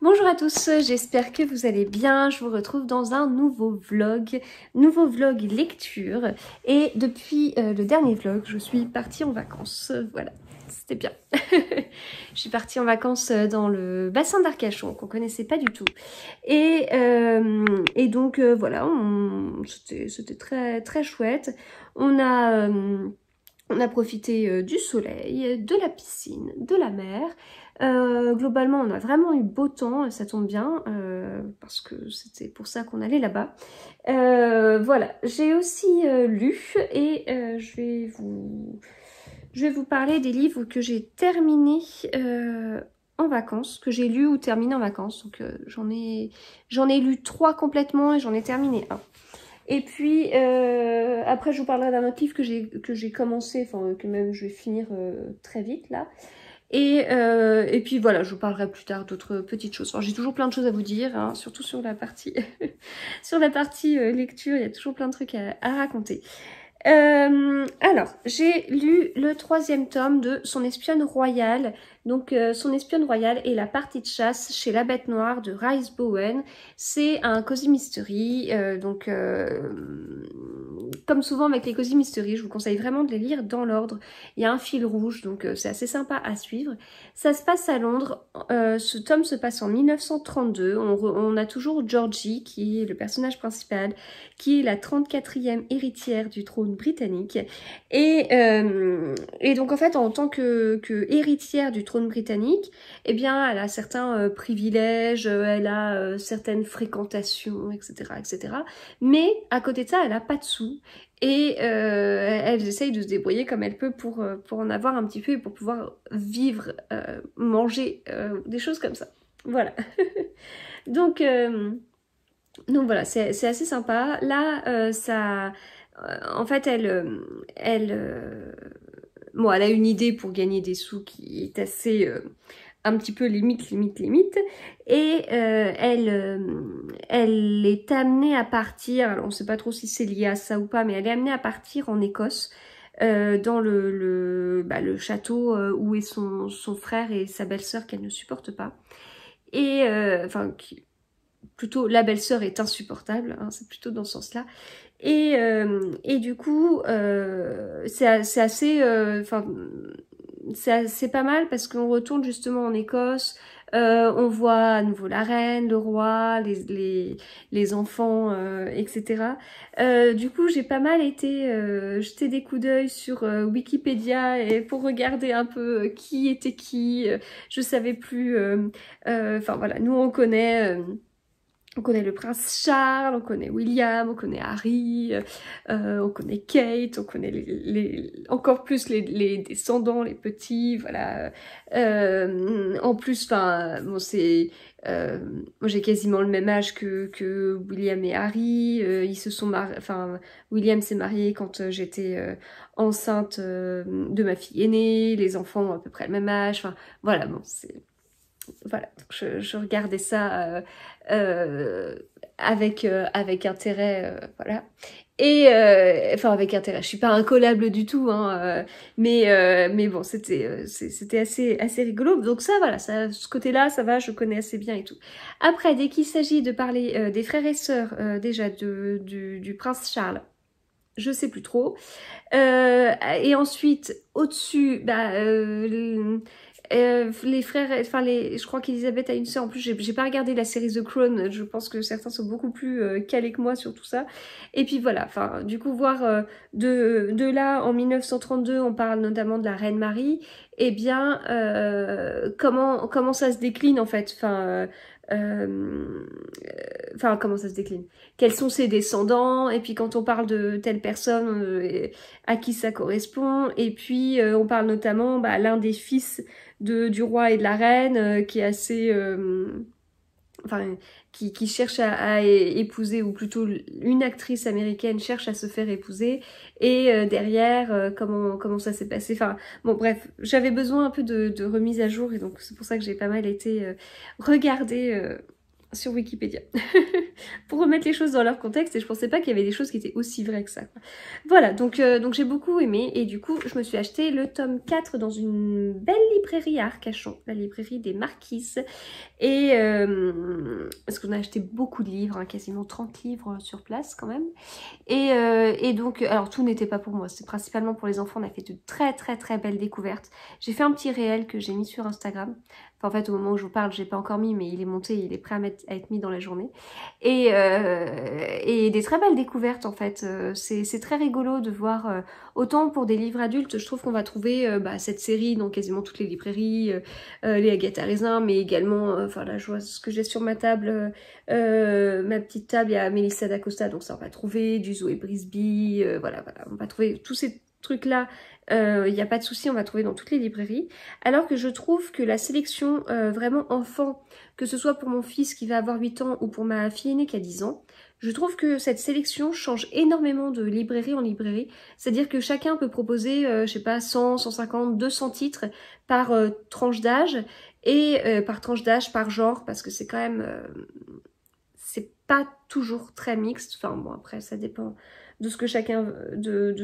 Bonjour à tous, j'espère que vous allez bien. Je vous retrouve dans un nouveau vlog, nouveau vlog lecture. Et depuis euh, le dernier vlog, je suis partie en vacances. Voilà, c'était bien. je suis partie en vacances euh, dans le bassin d'Arcachon qu'on connaissait pas du tout. Et, euh, donc voilà, c'était très très chouette. On a... on a profité du soleil, de la piscine, de la mer, euh, globalement, on a vraiment eu beau temps, ça tombe bien, euh, parce que c'était pour ça qu'on allait là-bas. Euh, voilà, j'ai aussi lu et je vais vous... Je vais vous parler des livres que j'ai terminés en vacances, que j'ai lus ou terminé en vacances. Donc j'en ai j'en ai lu trois complètement et j'en ai terminé un. Et puis après je vous parlerai d'un autre livre que j'ai que j'ai commencé, enfin que même je vais finir très vite là. Et, euh, et, puis voilà, je vous parlerai plus tard d'autres petites choses. j'ai toujours plein de choses à vous dire, hein, surtout sur la partie, sur la partie euh, lecture, il y a toujours plein de trucs à, raconter. Euh, alors, j'ai lu le troisième tome de Son espionne royale donc euh, son espionne royale et la partie de chasse chez la bête noire de Rice Bowen. C'est un cosy mystery, euh, donc euh, comme souvent avec les cosy mystery, je vous conseille vraiment de les lire dans l'ordre. Il y a un fil rouge, donc c'est assez sympa à suivre. Ça se passe à Londres, ce tome se passe en 1932, on, a toujours Georgie qui est le personnage principal, qui est la 34e héritière du trône britannique. Et, donc en fait, en tant que héritière du trône britannique, eh bien, elle a certains euh, privilèges, euh, elle a euh, certaines fréquentations, etc., etc. Mais à côté de ça, elle n'a pas de sous et elle essaye de se débrouiller comme elle peut pour, pour en avoir un petit peu et pour pouvoir vivre, manger, des choses comme ça. Voilà. donc, donc voilà, c'est assez sympa. Là, ça... en fait, elle... elle Bon, elle a une idée pour gagner des sous qui est assez... Euh, un petit peu limite, limite, limite. Et euh, elle, euh, elle est amenée à partir, on ne sait pas trop si c'est lié à ça ou pas, mais elle est amenée à partir en Écosse, dans le, le, bah, château où est son, frère et sa belle-sœur qu'elle ne supporte pas. Et, enfin, plutôt la belle-sœur est insupportable, hein, c'est plutôt dans ce sens-là. Et, euh, et du coup, euh, c'est assez... Euh, enfin, c'est pas mal parce qu'on retourne justement en Écosse, euh, on voit à nouveau la reine, le roi, les, les, les enfants, euh, etc. Euh, du coup, j'ai pas mal été jeter des coups d'œil sur Wikipédia et pour regarder un peu qui était qui. je savais plus. Enfin voilà, nous on connaît. On connaît le prince Charles, on connaît William, on connaît Harry, euh, euh, on connaît Kate, on connaît les, encore plus les, descendants, les petits, voilà. Euh, en plus, enfin, c'est... moi j'ai quasiment le même âge que, William et Harry, ils se sont enfin William s'est marié quand j'étais enceinte de ma fille aînée, les enfants ont à peu près le même âge, enfin voilà, bon c'est... Voilà, je, je, regardais ça euh, avec euh, avec intérêt, euh, voilà. Et enfin avec intérêt, je suis pas incollable du tout, hein, mais mais bon, c'était c'était assez assez rigolo. Donc ça, voilà, ça, ce côté-là, ça va, je connais assez bien et tout. Après, dès qu'il s'agit de parler des frères et sœurs déjà de, du, prince Charles, je sais plus trop. et ensuite, au-dessus, bah, euh, les frères, enfin les, je crois qu'Elisabeth a une sœur. En plus, j'ai pas regardé la série The Crown. Je pense que certains sont beaucoup plus euh, calés que moi sur tout ça. Et puis voilà. Enfin, du coup, voir euh, de, de là en 1932, on parle notamment de la reine Marie. Eh bien, comment comment ça se décline en fait Enfin, euh, enfin comment ça se décline, quels sont ses descendants, et puis quand on parle de telle personne, euh, à qui ça correspond, et puis euh, on parle notamment bah, l'un des fils du roi et de la reine, qui est assez enfin, qui, qui cherche à, épouser, ou plutôt une actrice américaine cherche à se faire épouser, et euh, derrière, euh, comment, comment ça s'est passé. Enfin, bon, bref, j'avais besoin un peu de, remise à jour, et donc c'est pour ça que j'ai pas mal été euh, regarder euh, sur Wikipédia pour remettre les choses dans leur contexte et je pensais pas qu'il y avait des choses qui étaient aussi vraies que ça. Voilà, donc, euh, donc j'ai beaucoup aimé et du coup je me suis acheté le tome 4 dans une belle librairie à Arcachon, la librairie des Marquises et euh, parce qu'on a acheté beaucoup de livres, hein, quasiment 30 livres sur place quand même et, euh, et donc, alors tout n'était pas pour moi, c'est principalement pour les enfants, on a fait de très très très belles découvertes. J'ai fait un petit réel que j'ai mis sur Instagram en fait, au moment où je vous parle, j'ai pas encore mis, mais il est monté, il est prêt à, être mis dans la journée. Et, euh, et des très belles découvertes, en fait. Euh, c'est très rigolo de voir, euh, autant pour des livres adultes, je trouve qu'on va trouver bah, cette série dans quasiment toutes les librairies, les Agatha Raisin, mais également, enfin là, je vois ce que j'ai sur ma table, ma petite table, il y a Melissa d'Acosta, donc ça, on va trouver du Zoé Brisby, voilà, voilà, on va trouver tous ces trucs-là il euh, n'y a pas de souci, on va trouver dans toutes les librairies. Alors que je trouve que la sélection euh, vraiment enfant, que ce soit pour mon fils qui va avoir 8 ans ou pour ma fille aînée qui a 10 ans, je trouve que cette sélection change énormément de librairie en librairie. C'est-à-dire que chacun peut proposer, euh, je sais pas, 100, 150, 200 titres par tranche d'âge et par tranche d'âge, par genre, parce que c'est quand même... c'est pas toujours très mixte. Enfin bon, après, ça dépend de ce que chacun, de,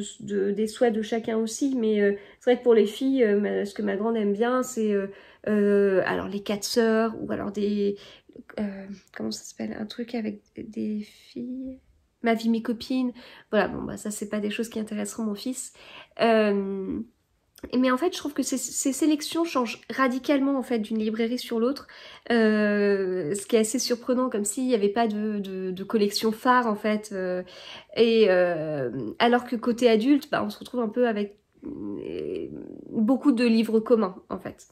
des souhaits de chacun aussi. Mais euh, c'est vrai que pour les filles, euh, ce que ma grande aime bien, c'est euh, alors les quatre sœurs ou alors des comment ça s'appelle un truc avec des filles. Ma vie, mes copines. Voilà, bon, bah, ça, c'est pas des choses qui intéresseront mon fils. Mais en fait, je trouve que ces, sélections changent radicalement en fait d'une librairie sur l'autre, euh, ce qui est assez surprenant, comme s'il n'y avait pas de, de, de, collection phare en fait. Euh. et euh, alors que côté adulte, bah, on se retrouve un peu avec beaucoup de livres communs en fait.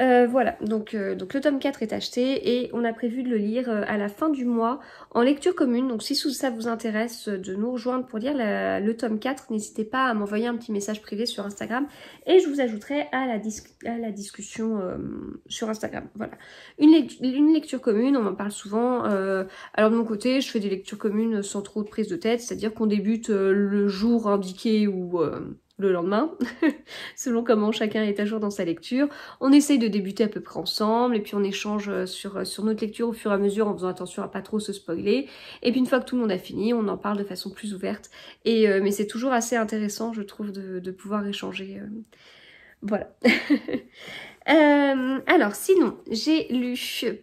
Euh, voilà, donc, euh, donc le tome 4 est acheté et on a prévu de le lire euh, à la fin du mois en lecture commune. Donc si ça vous intéresse de nous rejoindre pour lire le tome 4, n'hésitez pas à m'envoyer un petit message privé sur Instagram et je vous ajouterai à la, discussion sur Instagram. Voilà, une, une, lecture commune, on en parle souvent. alors de mon côté, je fais des lectures communes sans trop de prise de tête, c'est-à-dire qu'on débute le jour indiqué ou le lendemain, selon comment chacun est à jour dans sa lecture. On essaye de débuter à peu près ensemble, et puis on échange euh, sur, euh, sur notre lecture au fur et à mesure en faisant attention à pas trop se spoiler. Et puis une fois que tout le monde a fini, on en parle de façon plus ouverte. Et, euh, mais c'est toujours assez intéressant, je trouve, de, pouvoir échanger. voilà. Euh, alors sinon, j'ai lu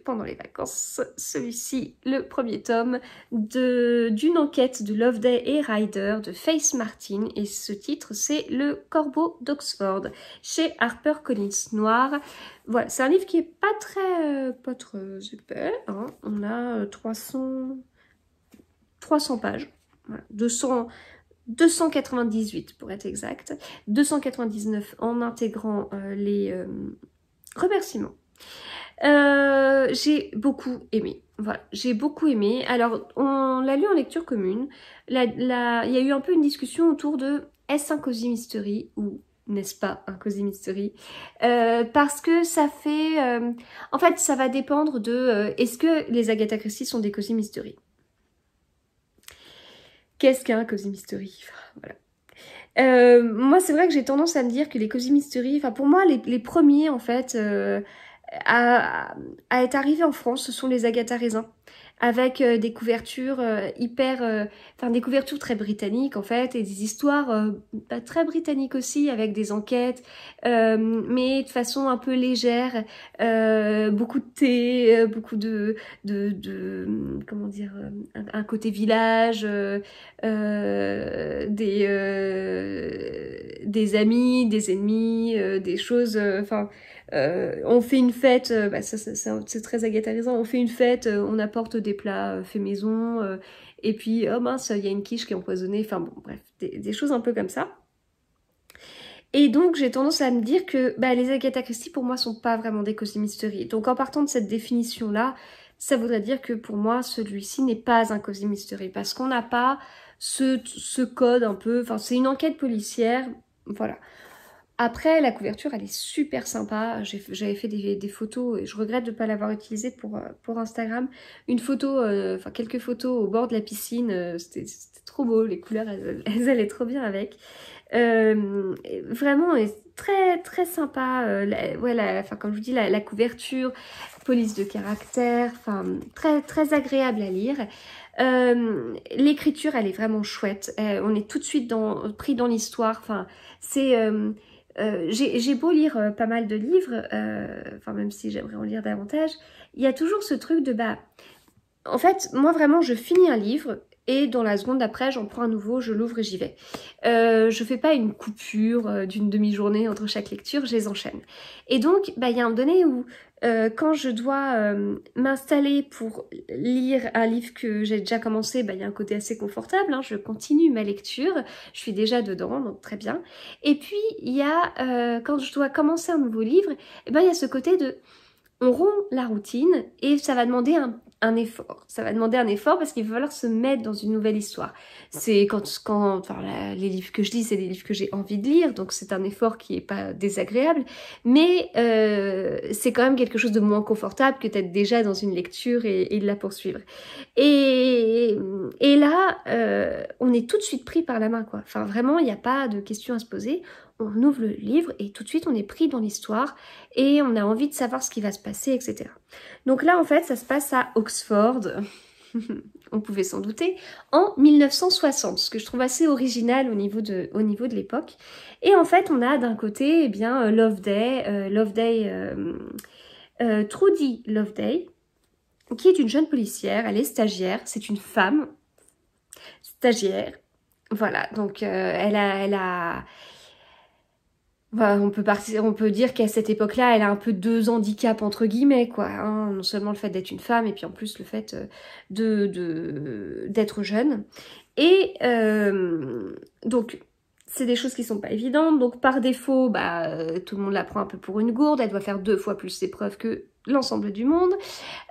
pendant les vacances celui-ci, le premier tome d'une enquête de Day et Ryder de Faith Martin et ce titre c'est Le Corbeau d'Oxford chez HarperCollins Noir. Voilà, c'est un livre qui est pas très, euh, pas très super, hein. on a 300, euh, 300 pages, 200, 298 pour être exact, 299 en intégrant euh, les euh, remerciements. Euh, j'ai beaucoup aimé. Voilà, j'ai beaucoup aimé. Alors, on l'a lu en lecture commune. Il y a eu un peu une discussion autour de est-ce un cosy mystery ou n'est-ce pas un cosy mystery Parce que ça fait... en fait, ça va dépendre de est-ce que les Agatha Christie sont des cosy mystery Qu'est-ce qu'un cosy mystery Voilà. Euh, moi, c'est vrai que j'ai tendance à me dire que les cosy mystery, enfin pour moi, les, premiers en fait euh, à, à, être arrivés en France, ce sont les Agatha Raisin avec euh, des couvertures euh, hyper, euh, enfin des couvertures très britanniques en fait, et des histoires bah, très britanniques aussi, avec des enquêtes, mais de façon un peu légère, beaucoup de thé, beaucoup de, de, de comment dire, un, un côté village, des des amis, des ennemis, des choses, enfin euh, on fait une fête, euh, bah ça, c'est très agatharisant, on fait une fête, euh, on apporte des plats faits maison, et puis, oh mince, il y a une quiche qui est empoisonnée, enfin bon, bref, des, choses un peu comme ça. Et donc, j'ai tendance à me dire que bah, les Agatha Christie, pour moi, sont pas vraiment des mysteries. Donc, en partant de cette définition-là, ça voudrait dire que pour moi, celui-ci n'est pas un mystery parce qu'on n'a pas ce, ce code un peu... Enfin, c'est une enquête policière, voilà. Après, la couverture, elle est super sympa. J'avais fait des, des, photos et je regrette de ne pas l'avoir utilisée pour, euh, pour Instagram. Une photo, euh, enfin quelques photos au bord de la piscine, euh, c'était trop beau. Les couleurs, elles, elles allaient trop bien avec. Euh, vraiment, très très sympa. Voilà. enfin, comme je vous dis, la, la couverture, police de caractère, enfin très très agréable à lire. Euh, l'écriture, elle est vraiment chouette. on est tout de suite dans, pris dans l'histoire. Enfin, c'est euh, j'ai beau lire euh, pas mal de livres, euh, enfin même si j'aimerais en lire davantage, il y a toujours ce truc de bah, en fait, moi vraiment, je finis un livre, et dans la seconde d'après, j'en prends un nouveau, je l'ouvre et j'y vais. Euh, je fais pas une coupure euh, d'une demi-journée entre chaque lecture, je les enchaîne. Et donc bah, il y a un donné où euh, quand je dois euh, m'installer pour lire un livre que j'ai déjà commencé, bah, il y a un côté assez confortable, hein, je continue ma lecture, je suis déjà dedans, donc très bien. Et puis il y a quand je dois commencer un nouveau livre, eh ben, il y a ce côté de on rompt la routine et ça va demander un un effort. Ça va demander un effort parce qu'il va falloir se mettre dans une nouvelle histoire. C'est quand, quand enfin, les livres que je lis, c'est des livres que j'ai envie de lire, donc c'est un effort qui n'est pas désagréable, mais euh, c'est quand même quelque chose de moins confortable que d'être déjà dans une lecture et, de la poursuivre. Et, et là, euh, on est tout de suite pris par la main, quoi. Enfin, vraiment, il n'y a pas de questions à se poser on ouvre le livre et tout de suite on est pris dans l'histoire et on a envie de savoir ce qui va se passer, etc. Donc là en fait ça se passe à Oxford, on pouvait s'en douter, en 1960, ce que je trouve assez original au niveau de, l'époque. Et en fait on a d'un côté eh bien euh, Loveday, Day, euh, Loveday euh, euh, Trudy Day, qui est une jeune policière, elle est stagiaire, c'est une femme stagiaire. Voilà, donc elle euh, elle a, bah, on peut partir, on peut dire qu'à cette époque-là, elle a un peu deux handicaps entre guillemets, quoi. Hein. Non seulement le fait d'être une femme, et puis en plus le fait euh, de d'être jeune. Et euh, donc c'est des choses qui sont pas évidentes. Donc par défaut, bah, euh, tout le monde la prend un peu pour une gourde. Elle doit faire deux fois plus d'épreuves que l'ensemble du monde,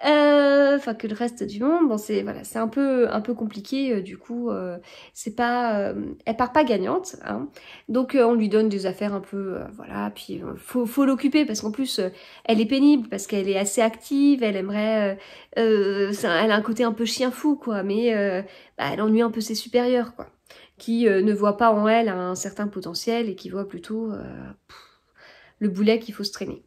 euh, enfin que le reste du monde. Bon, c'est voilà, c'est un peu un peu compliqué. Euh, du coup, euh, c'est pas, elle part pas gagnante. Hein. Donc on lui donne des affaires un peu, voilà. Puis faut faut l'occuper parce qu'en plus elle est pénible parce qu'elle est assez active. Elle aimerait, elle a un côté un peu chien fou quoi, mais bah, elle ennuie un peu ses supérieurs quoi qui euh, ne voit pas en elle un certain potentiel et qui voit plutôt euh, le boulet qu'il faut se traîner.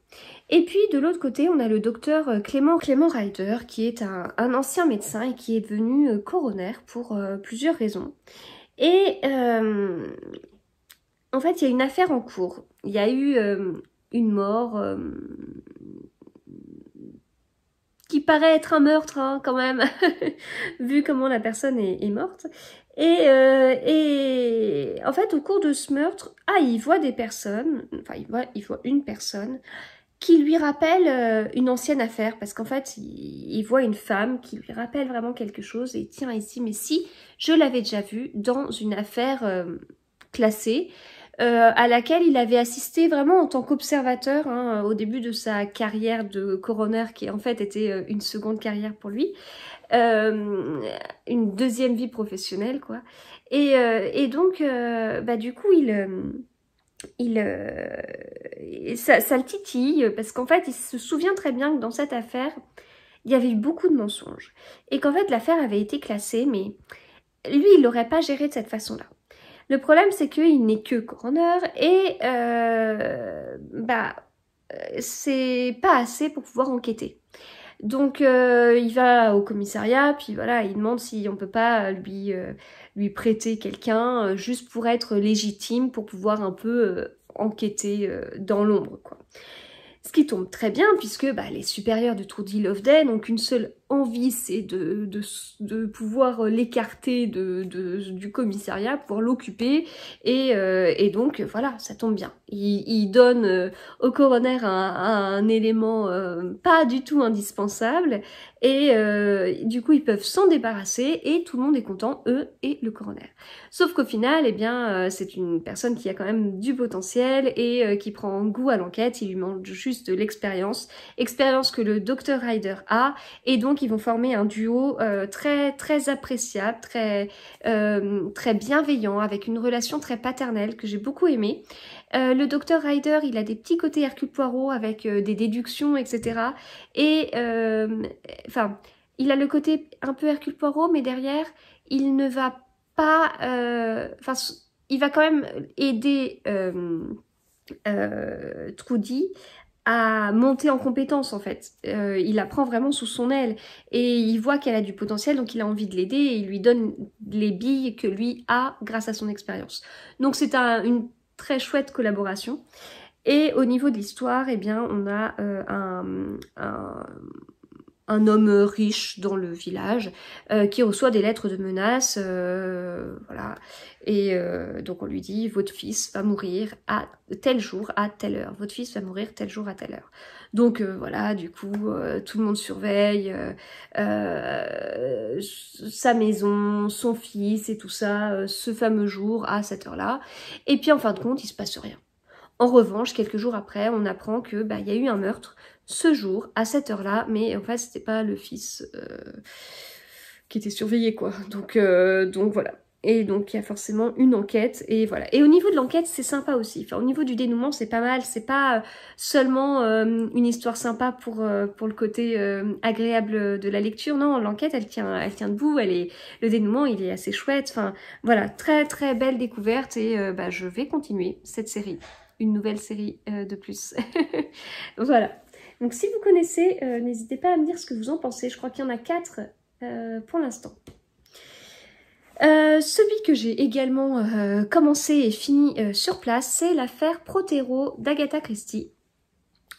Et puis de l'autre côté, on a le docteur euh, Clément Clément Ryder, qui est un, ancien médecin et qui est devenu coroner pour plusieurs raisons. Et en fait, il y a une affaire en cours. Il y a eu une mort qui paraît être un meurtre hein, quand même, vu comment la personne est morte. Euh, et, en fait, au cours de ce meurtre, ah, il voit des personnes, enfin, il voit, une personne qui lui rappelle euh, une ancienne affaire, parce qu'en fait, il, voit une femme qui lui rappelle vraiment quelque chose, et tiens, ici, mais si, je l'avais déjà vu dans une affaire euh, classée, à laquelle il avait assisté vraiment en tant qu'observateur hein, au début de sa carrière de coroner, qui en fait était une seconde carrière pour lui. Euh, une deuxième vie professionnelle, quoi. Et, euh, et donc, euh, bah, du coup, il il, ça, le titille parce qu'en fait, il se souvient très bien que dans cette affaire, il y avait eu beaucoup de mensonges et qu'en fait, l'affaire avait été classée, mais lui, il l'aurait pas gérée de cette façon-là. Le problème, c'est qu'il n'est que coroner et bah, c'est pas assez pour pouvoir enquêter. Donc euh, il va au commissariat, puis voilà, il demande si on peut pas euh, lui, euh, lui prêter quelqu'un juste pour être légitime, pour pouvoir un peu enquêter dans l'ombre, quoi. Ce qui tombe très bien puisque bah, les supérieurs de Trudy Loveday n'ont qu'une seule envie, c'est de, de, de, pouvoir euh, l'écarter de, du commissariat, pouvoir l'occuper. Et, euh, et, donc, euh, voilà, ça tombe bien. Il, donne au coroner un, un élément pas du tout indispensable. Et du coup, ils peuvent s'en débarrasser et tout le monde est content, eux et le coroner. Sauf qu'au final, eh bien, c'est une personne qui a quand même du potentiel et qui prend goût à l'enquête. Il lui manque juste l'expérience. Expérience que le docteur Ryder a. Et donc, qui vont former un duo euh, très très appréciable, très euh, très bienveillant, avec une relation très paternelle que j'ai beaucoup aimée. Euh, le docteur Ryder, il a des petits côtés Hercule Poirot avec des déductions, etc. Et enfin, il a le côté un peu Hercule Poirot, mais derrière, il ne va pas, enfin, il va quand même aider. Trudy à monter en compétence en fait. Euh, il la prend vraiment sous son aile et il voit qu'elle a du potentiel donc il a envie de l'aider et il lui donne les billes que lui a grâce à son expérience. Donc c'est une très chouette collaboration. Et au niveau de l'histoire, eh bien on a euh, un un homme euh, riche dans le village euh, qui reçoit des lettres de menaces, euh, voilà. Et donc on lui dit votre fils va mourir à tel jour à telle heure, votre fils va mourir tel jour à telle heure. Donc voilà, du coup tout le monde surveille sa maison, son fils et tout ça ce fameux jour à cette heure-là. Et puis en fin de compte il se passe rien. En revanche, quelques jours après, on apprend que bah, y a eu un meurtre ce jour, à cette heure-là, mais en fait, c'était pas le fils euh, qui était surveillé, quoi. Donc, euh, donc voilà. Et donc, il y a forcément une enquête, et voilà. Et au niveau de l'enquête, c'est sympa aussi. Enfin, au niveau du dénouement, c'est pas mal. C'est pas euh, seulement une histoire sympa pour, pour le côté agréable de la lecture. Non, l'enquête, elle tient, elle tient debout. Elle est, le dénouement, il est assez chouette. Enfin, voilà, très très belle découverte, et bah, je vais continuer cette série une nouvelle série euh, de plus. voilà. Donc si vous connaissez, euh, n'hésitez pas à me dire ce que vous en pensez. Je crois qu'il y en a quatre euh, pour l'instant. celui que j'ai également commencé et fini sur place, c'est l'affaire Protero d'Agatha Christie.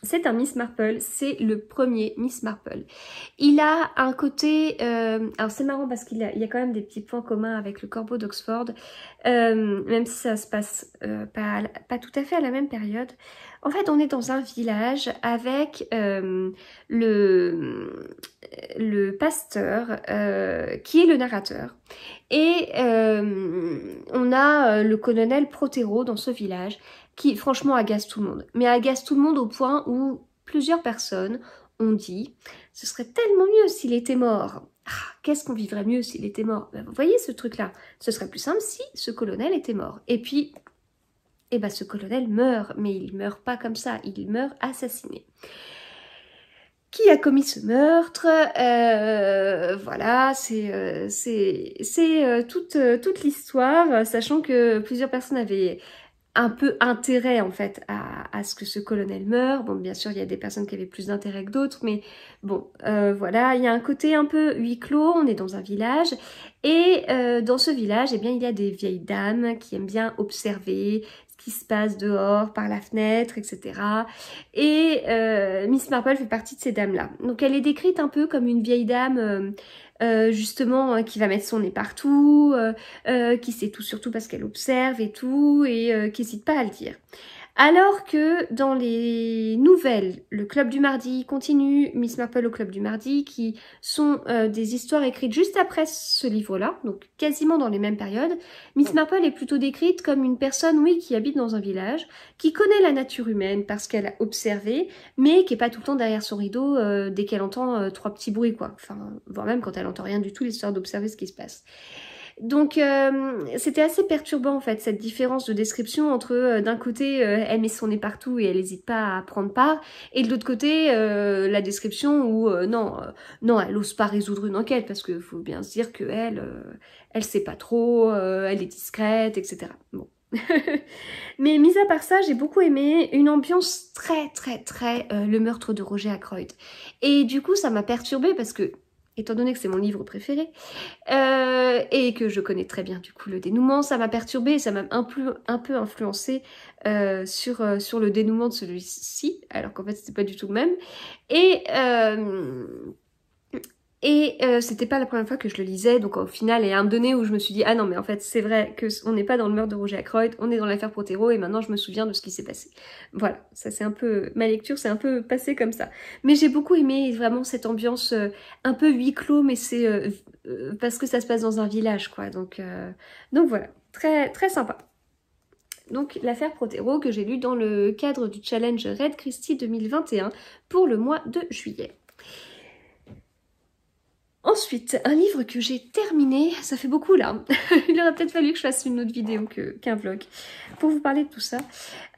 C'est un Miss Marple, c'est le premier Miss Marple. Il a un côté... Euh, alors c'est marrant parce qu'il y a quand même des petits points communs avec le corbeau d'Oxford, euh, même si ça se passe euh, pas, tout à fait à la même période. En fait, on est dans un village avec le, le pasteur qui est le narrateur. Et on a le colonel Protero dans ce village qui franchement agace tout le monde. Mais agace tout le monde au point où plusieurs personnes ont dit ce serait tellement mieux s'il était mort. Ah, qu'est-ce qu'on vivrait mieux s'il était mort ben, Vous voyez ce truc-là Ce serait plus simple si ce colonel était mort. Et puis, eh ben, ce colonel meurt, mais il meurt pas comme ça, il meurt assassiné qui a commis ce meurtre euh, Voilà, c'est euh, c'est euh, toute, toute l'histoire, sachant que plusieurs personnes avaient un peu intérêt en fait à, ce que ce colonel meure. Bon, bien sûr, il y a des personnes qui avaient plus d'intérêt que d'autres, mais bon, euh, voilà, il y a un côté un peu huis clos, on est dans un village, et euh, dans ce village, eh bien, il y a des vieilles dames qui aiment bien observer ce qui se passe dehors, par la fenêtre, etc. Et euh, Miss Marple fait partie de ces dames-là. Donc elle est décrite un peu comme une vieille dame euh, justement euh, qui va mettre son nez partout, euh, qui sait tout surtout parce qu'elle observe et tout, et qui n'hésite pas à le dire. Alors que dans les nouvelles, le Club du Mardi continue, Miss Marple au Club du Mardi, qui sont euh, des histoires écrites juste après ce livre-là, donc quasiment dans les mêmes périodes, Miss hmm. Marple est plutôt décrite comme une personne, oui, qui habite dans un village, qui connaît la nature humaine parce qu'elle a observé, mais qui est pas tout le temps derrière son rideau euh, dès qu'elle entend euh, trois petits bruits, quoi. Enfin, voire même quand elle entend rien du tout, l'histoire d'observer ce qui se passe. Donc euh, c'était assez perturbant en fait cette différence de description entre euh, d'un côté euh, elle met son nez partout et elle n'hésite pas à prendre part et de l'autre côté la description où non non elle n'ose pas résoudre une enquête parce que faut bien se dire que elle elle sait pas trop elle est discrète etc. Bon. Mais mis à part ça, j'ai beaucoup aimé une ambiance très très très le meurtre de Roger Ackroyd. Et du coup, ça m'a perturbée parce que étant donné que c'est mon livre préféré, euh, et que je connais très bien du coup le dénouement, ça m'a perturbé, ça m'a un, peu influencé euh, sur, euh, sur le dénouement de celui-ci, alors qu'en fait c'était pas du tout le même. Et et euh, c'était pas la première fois que je le lisais, donc au final, il y a un donné où je me suis dit, ah non, mais en fait, c'est vrai que on n'est pas dans le meurtre de Roger Ackroyd, on est dans l'affaire Protero, et maintenant je me souviens de ce qui s'est passé. Voilà, ça c'est un peu, ma lecture c'est un peu passé comme ça. Mais j'ai beaucoup aimé vraiment cette ambiance euh, un peu huis clos, mais c'est euh, parce que ça se passe dans un village, quoi. Donc, donc voilà, très, très sympa. Donc l'affaire Protero que j'ai lu dans le cadre du challenge Red Christie 2021 pour le mois de juillet. Ensuite, un livre que j'ai terminé, ça fait beaucoup là, il aurait peut-être fallu que je fasse une autre vidéo qu'un vlog pour vous parler de tout ça.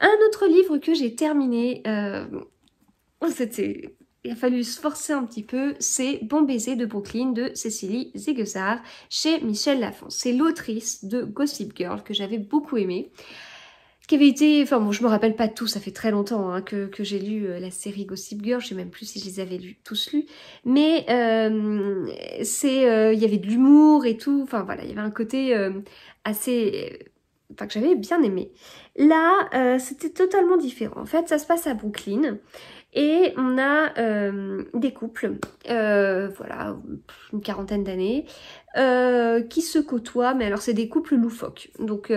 Un autre livre que j'ai terminé, c'était euh, il a fallu se forcer un petit peu, c'est Bon baiser de Brooklyn de Cécilie Ziegesar chez Michel Lafon. C'est l'autrice de Gossip Girl que j'avais beaucoup aimé qui avait été, enfin bon, je me rappelle pas tout, ça fait très longtemps hein, que, que j'ai lu euh, la série Gossip Girl, je sais même plus si je les avais lu, tous lus, mais euh, c'est, euh, il y avait de l'humour et tout, enfin voilà, il y avait un côté assez, enfin que j'avais bien aimé. Là, c'était totalement différent. En fait, ça se passe à Brooklyn et on a euh, des couples, euh, voilà, une quarantaine d'années, euh, qui se côtoient, mais alors c'est des couples loufoques. Donc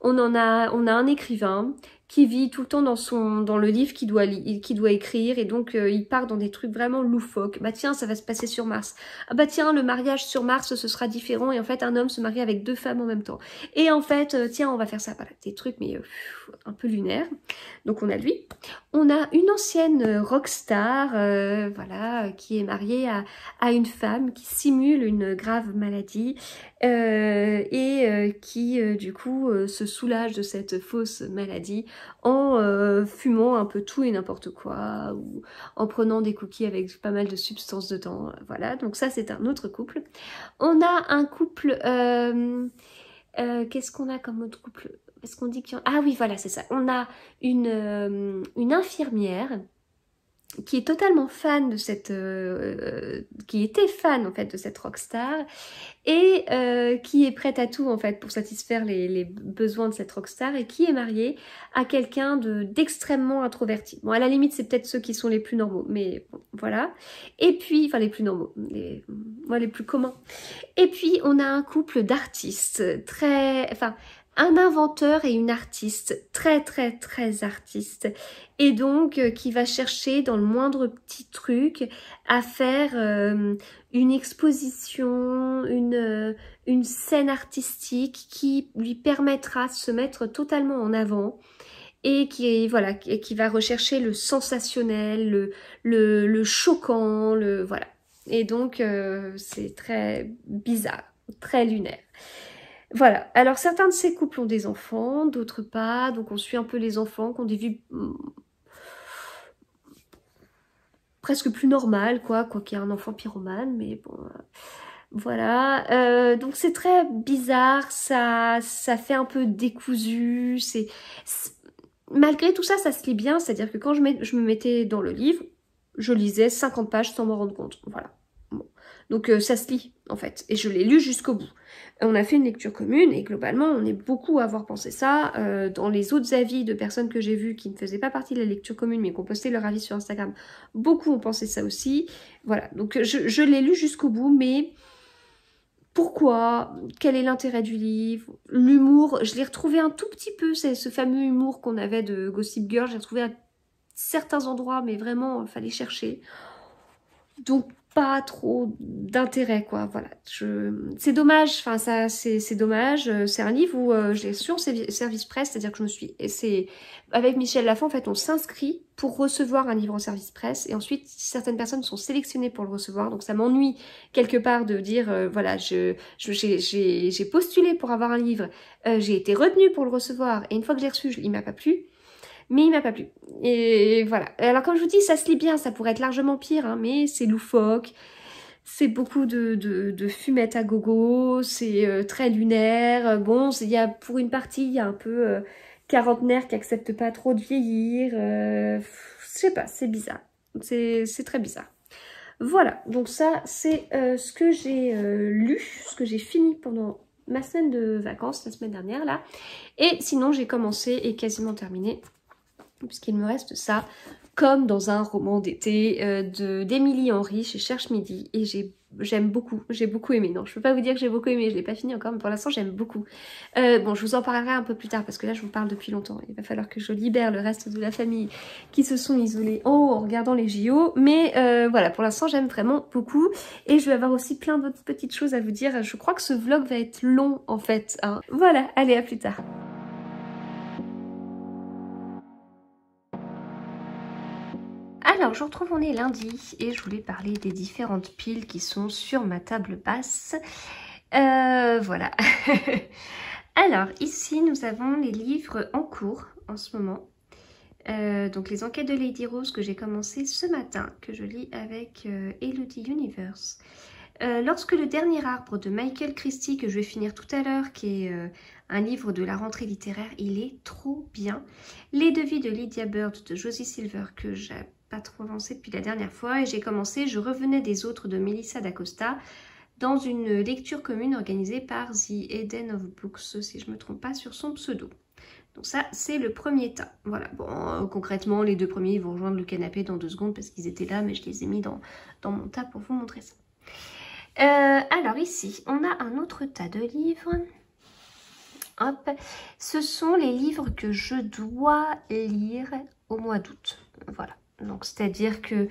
on en a, on a un écrivain qui vit tout le temps dans son dans le livre qu'il doit qui doit écrire et donc euh, il part dans des trucs vraiment loufoques. Bah tiens, ça va se passer sur Mars. Ah bah tiens, le mariage sur Mars ce sera différent et en fait un homme se marie avec deux femmes en même temps. Et en fait, euh, tiens, on va faire ça voilà, des trucs mais euh, un peu lunaires. Donc on a lui, on a une ancienne rockstar voilà qui est mariée à, à une femme qui simule une grave maladie et qui du coup se soulage de cette fausse maladie en euh, fumant un peu tout et n'importe quoi, ou en prenant des cookies avec pas mal de substances dedans. Voilà, donc ça c'est un autre couple. On a un couple... Euh, euh, qu'est-ce qu'on a comme autre couple qu'on dit qu'il y Ah oui, voilà, c'est ça. On a une infirmière qui est totalement fan de cette, euh, qui était fan en fait de cette rockstar et euh, qui est prête à tout en fait pour satisfaire les, les besoins de cette rockstar et qui est mariée à quelqu'un de d'extrêmement introverti. Bon, à la limite, c'est peut-être ceux qui sont les plus normaux, mais voilà. Et puis, enfin les plus normaux, les, les plus communs. Et puis, on a un couple d'artistes très, enfin un inventeur et une artiste, très très très artiste, et donc euh, qui va chercher dans le moindre petit truc à faire euh, une exposition, une, euh, une scène artistique qui lui permettra de se mettre totalement en avant et qui voilà et qui va rechercher le sensationnel, le, le, le choquant, le voilà. Et donc c'est très bizarre, très lunaire. Voilà. Alors, certains de ces couples ont des enfants, d'autres pas. Donc, on suit un peu les enfants qu'on ont des hmm, presque plus normales, quoi, quoi qu'il y ait un enfant pyromane, mais bon... Euh, voilà, euh, donc c'est très bizarre, ça, ça fait un peu décousu, c'est... Malgré tout ça, ça se lit bien, c'est-à-dire que quand je, me mettais dans le livre, je lisais 50 pages sans m'en rendre compte, voilà. Donc euh, ça se lit, en fait, et je l'ai lu jusqu'au bout on a fait une lecture commune et globalement on est beaucoup à avoir pensé ça. Euh, dans les autres avis de personnes que j'ai vues qui ne faisaient pas partie de la lecture commune mais qui ont posté leur avis sur Instagram, beaucoup ont pensé ça aussi. Voilà, donc je, l'ai lu jusqu'au bout mais pourquoi, quel est l'intérêt du livre, l'humour, je l'ai retrouvé un tout petit peu, c'est ce fameux humour qu'on avait de Gossip Girl, j'ai retrouvé à certains endroits mais vraiment il fallait chercher. Donc pas trop d'intérêt, quoi. Voilà, je... c'est dommage. Enfin, ça, c'est dommage. Euh, c'est un livre où euh, je sur service presse, c'est-à-dire que je me suis, c'est avec Michel Lafont en fait, on s'inscrit pour recevoir un livre en service presse, et ensuite certaines personnes sont sélectionnées pour le recevoir. Donc ça m'ennuie quelque part de dire, euh, voilà, je j'ai postulé pour avoir un livre, j'ai été retenue pour le recevoir, et une fois que j'ai reçu, il m'a pas plu mais il m'a pas plu. Et voilà. Alors comme je vous dis, ça se lit bien, ça pourrait être largement pire, hein, mais c'est loufoque, c'est beaucoup de, de, fumette à gogo, c'est euh, très lunaire. Euh, bon, il y a pour une partie, il y a un peu euh, quarantenaire qui accepte pas trop de vieillir. Je je sais pas, c'est bizarre. C'est très bizarre. Voilà, donc ça c'est ce que j'ai lu, ce que j'ai fini pendant ma semaine de vacances, la semaine dernière là. Et sinon j'ai commencé et quasiment terminé puisqu'il me reste ça, comme dans un roman d'été euh, de Henry chez Cherche Midi, et j'aime beaucoup, j'ai beaucoup aimé. Non, je ne peux pas vous dire que j'ai beaucoup aimé, je ne l'ai pas fini encore, mais pour l'instant j'aime beaucoup. Euh, bon, je vous en parlerai un peu plus tard parce que là je vous parle depuis longtemps. Il va falloir que je libère le reste de la famille qui se sont isolés en haut en regardant les JO. Mais euh, voilà, pour l'instant j'aime vraiment beaucoup et je vais avoir aussi plein d'autres petites choses à vous dire. Je crois que ce vlog va être long en fait. Hein. Voilà, allez à plus tard. Alors, je vous retrouve, on est lundi et je voulais parler des différentes piles qui sont sur ma table basse. Euh, voilà. Alors, ici, nous avons les livres en cours en ce moment. Euh, donc, les enquêtes de Lady Rose que j'ai commencé ce matin, que je lis avec euh, Elodie Universe. lorsque le dernier arbre de Michael Christie, que je vais finir tout à l'heure, qui est un livre de la rentrée littéraire, il est trop bien. Les devis de Lydia Bird de Josie Silver, que j'appelle pas trop avancé depuis la dernière fois et j'ai commencé Je revenais des autres de Melissa d'Acosta dans une lecture commune organisée par The Eden of Books, si je ne me trompe pas, sur son pseudo. Donc ça, c'est le premier tas. Voilà, bon, euh, concrètement, les deux premiers vont rejoindre le canapé dans deux secondes parce qu'ils étaient là, mais je les ai mis dans, dans mon tas pour vous montrer ça. Euh, alors ici, on a un autre tas de livres. Hop, ce sont les livres que je dois lire au mois d'août. Voilà. Donc, c'est-à-dire que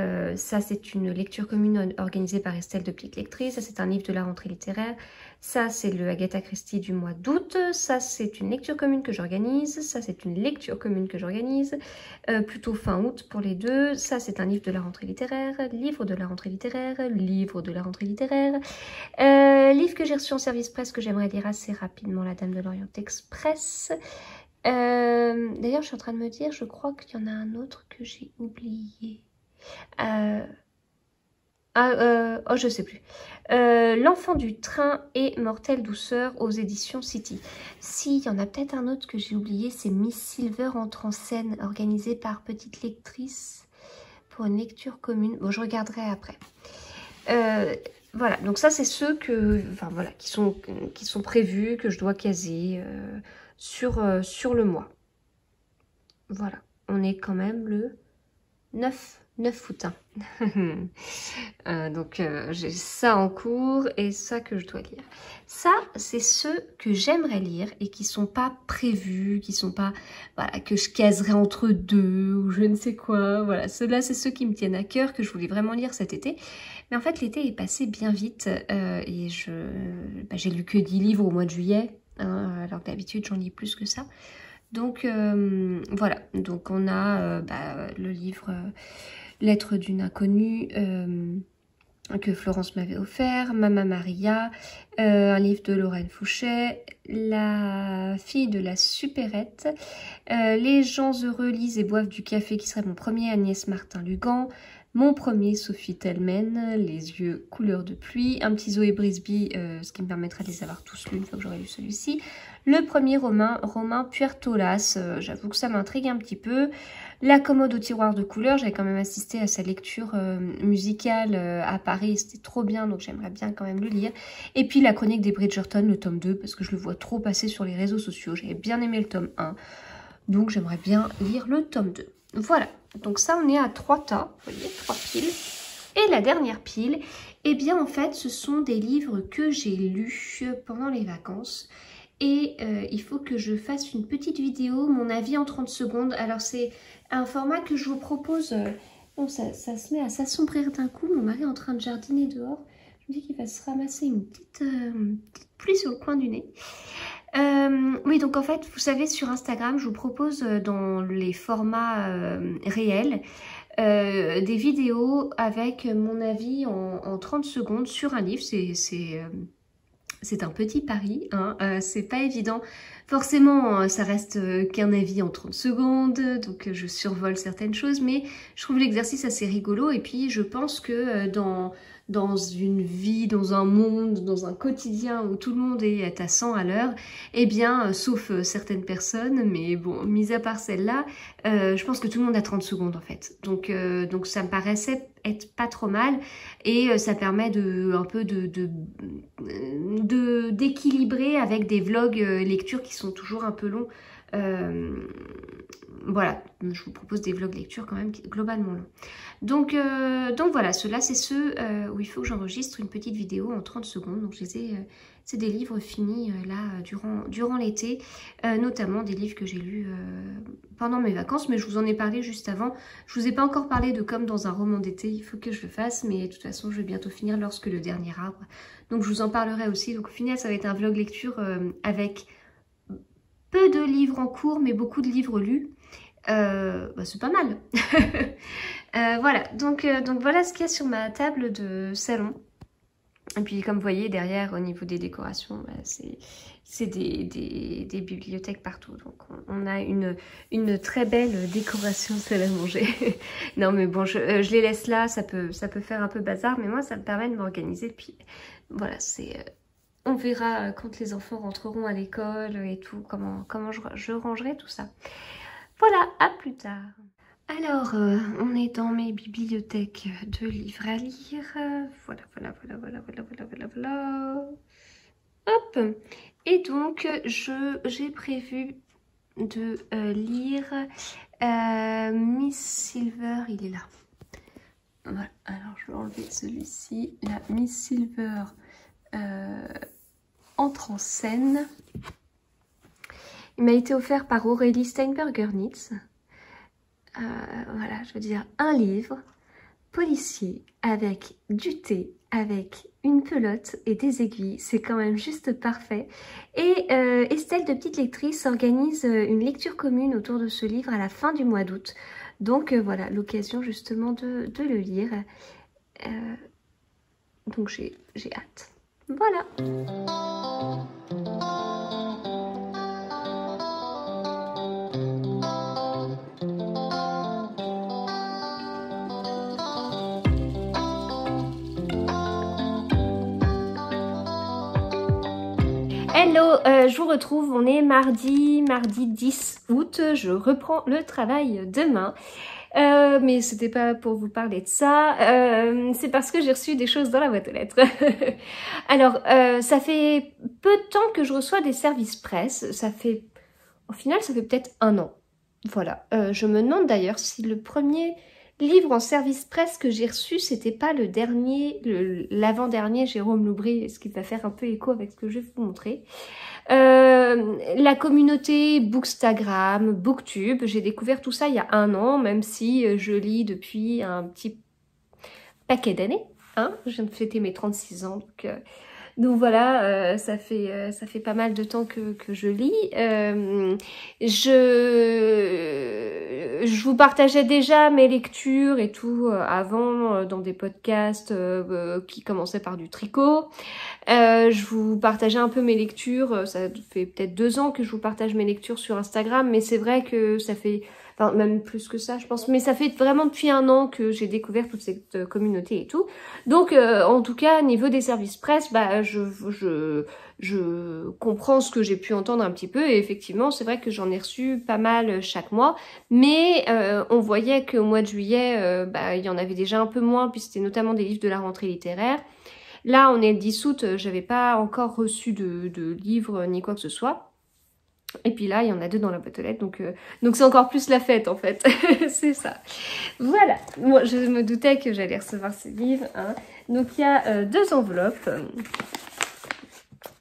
euh, ça, c'est une lecture commune organisée par Estelle de pique Lectrice. Ça, c'est un livre de la rentrée littéraire. Ça, c'est le Agatha Christie du mois d'août. Ça, c'est une lecture commune que j'organise. Ça, c'est une lecture commune que j'organise. Euh, plutôt fin août pour les deux. Ça, c'est un livre de la rentrée littéraire. Livre de la rentrée littéraire. Livre de la rentrée littéraire. Euh, livre que j'ai reçu en service presse que j'aimerais lire assez rapidement. La Dame de l'Orient Express. Euh, d'ailleurs, je suis en train de me dire, je crois qu'il y en a un autre que j'ai oublié. Euh, ah, euh, oh, je sais plus. L'enfant du train et Mortelle douceur aux éditions City. Si, il y en a peut-être un autre que j'ai oublié, c'est Miss Silver entre en scène, organisée par Petite Lectrice pour une lecture commune. Bon, je regarderai après. voilà, donc ça, c'est ceux que, enfin, voilà, qui, sont, qui sont prévus, que je dois caser sur, euh, sur le mois. Voilà, on est quand même le 9, 9 août. Hein. Euh, donc euh, j'ai ça en cours et ça que je dois lire. Ça, c'est ceux que j'aimerais lire et qui sont pas prévus, qui sont pas, voilà, que je caserais entre deux ou je ne sais quoi. Voilà, ceux-là, c'est ceux qui me tiennent à cœur, que je voulais vraiment lire cet été. Mais en fait, l'été est passé bien vite et je, bah, j'ai lu que 10 livres au mois de juillet. Hein, euh, alors que d'habitude j'en lis plus que ça. Donc euh, voilà, donc on a euh, bah, le livre Lettre d'une inconnue que Florence m'avait offert, Mama Maria, un livre de Lorraine Fouché, La fille de la supérette, Les gens heureux lisent et boivent du café qui serait mon premier, Agnès Martin-Lugan, mon premier, Sophie Telmen, les yeux couleur de pluie. Un petit Zoé Brisby, euh, ce qui me permettra de les avoir tous lus une fois que j'aurai lu celui-ci. Le premier, Romain, Romain Puertolas. Euh, j'avoue que ça m'intrigue un petit peu. La commode au tiroir de couleur, j'avais quand même assisté à sa lecture euh, musicale à Paris. C'était trop bien, donc j'aimerais bien quand même le lire. Et puis la chronique des Bridgerton, le tome 2, parce que je le vois trop passer sur les réseaux sociaux. J'avais bien aimé le tome 1. Donc j'aimerais bien lire le tome 2. Voilà. Donc ça, on est à trois tas, vous voyez, trois piles. Et la dernière pile, eh bien en fait, ce sont des livres que j'ai lus pendant les vacances. Et euh, il faut que je fasse une petite vidéo, mon avis en 30 secondes. Alors c'est un format que je vous propose... Euh, bon, ça, se met à s'assombrir d'un coup. Mon mari est en train de jardiner dehors. Je me dis qu'il va se ramasser une petite, euh, une petite pluie sur le coin du nez. Euh, oui, donc en fait, vous savez, sur Instagram, je vous propose euh, dans les formats euh, réels des vidéos avec mon avis en, 30 secondes sur un livre. C'est un petit pari, hein. c'est pas évident. Forcément, hein, ça reste qu'un avis en 30 secondes, donc je survole certaines choses, mais je trouve l'exercice assez rigolo et puis je pense que dans, dans une vie, dans un monde, dans un quotidien où tout le monde est à 100 à l'heure, eh bien, euh, sauf euh, certaines personnes, mais bon, mis à part celle-là, euh, je pense que tout le monde a 30 secondes en fait. Donc, donc ça me paraissait être pas trop mal et ça permet de un peu de d'équilibrer de, avec des vlogs lectures qui sont toujours un peu longs euh, voilà, je vous propose des vlogs lecture quand même globalement Donc, euh, donc voilà, ceux-là, c'est ceux, euh, où il faut que j'enregistre une petite vidéo en 30 secondes. Donc, je les c'est des livres finis là durant, durant l'été, notamment des livres que j'ai lus pendant mes vacances, mais je vous en ai parlé juste avant. Je vous ai pas encore parlé de comme dans un roman d'été, il faut que je le fasse, mais de toute façon, je vais bientôt finir lorsque le dernier arbre. Donc, je vous en parlerai aussi. Donc, au final, ça va être un vlog lecture avec peu de livres en cours, mais beaucoup de livres lus. Euh, bah, c'est pas mal. Euh, voilà, donc, euh, donc voilà ce qu'il y a sur ma table de salon. Et puis comme vous voyez derrière au niveau des décorations, bah, c'est des, bibliothèques partout. Donc on, a une, très belle décoration celle à manger. non mais bon, je, les laisse là, ça peut, ça peut faire un peu bazar, mais moi ça me permet de m'organiser. Puis voilà, c'est on verra euh, quand les enfants rentreront à l'école et tout, comment, comment je, rangerai tout ça. Voilà, à plus tard. Alors, euh, on est dans mes bibliothèques de livres à lire. Voilà, voilà, voilà, voilà, voilà, voilà, voilà, voilà. Hop Et donc, j'ai prévu de euh, lire Miss Silver, il est là. Voilà, alors je vais enlever celui-ci. La Miss Silver euh, entre en scène. Il m'a été offert par Aurélie Steinberger-Nitz. Euh, voilà, je veux dire, un livre policier avec du thé, avec une pelote et des aiguilles. C'est quand même juste parfait. Et euh, Estelle de Petite Lectrice organise une lecture commune autour de ce livre à la fin du mois d'août. Donc voilà, l'occasion justement de, le lire. donc j'ai hâte. Voilà. Hello, euh, je vous retrouve, on est mardi, mardi 10 août, je reprends le travail demain. Euh, mais c'était pas pour vous parler de ça. Euh, c'est parce que j'ai reçu des choses dans la boîte aux lettres. Alors, euh, ça fait peu de temps que je reçois des services presse. Ça fait, au final, ça fait peut-être un an. Voilà. Euh, je me demande d'ailleurs si le premier livre en service presse que j'ai reçu, c'était pas le dernier, l'avant-dernier Jérôme Loubry, ce qui va faire un peu écho avec ce que je vais vous montrer. Euh, la communauté Bookstagram, Booktube, j'ai découvert tout ça il y a un an, même si euh, je lis depuis un petit paquet d'années. Hein je viens de fêter mes 36 ans, donc... Euh, donc voilà, euh, ça, fait, euh, ça fait pas mal de temps que, que je lis. Euh, je, je vous partageais déjà mes lectures et tout avant dans des podcasts qui commençaient par du tricot. je vous partageais un peu mes lectures. Ça fait peut-être deux ans que je vous partage mes lectures sur Instagram, mais c'est vrai que ça fait même plus que ça, je pense. Mais ça fait vraiment depuis un an que j'ai découvert toute cette euh, communauté et tout. Donc, euh, en tout cas, niveau des services presse, bah, je, je, je comprends ce que j'ai pu entendre un petit peu. Et effectivement, c'est vrai que j'en ai reçu pas mal euh, chaque mois. Mais on voyait qu'au mois de juillet, bah, il y en avait déjà un peu moins, puis c'était notamment des livres de la rentrée littéraire. Là, on est le 10 août, j'avais pas encore reçu de, de livres ni quoi que ce soit. Et puis là, il y en a deux dans la boîte donc euh, donc c'est encore plus la fête en fait. c'est ça. Voilà. Moi, je me doutais que j'allais recevoir ces livre. Hein. Donc il y a euh, deux enveloppes.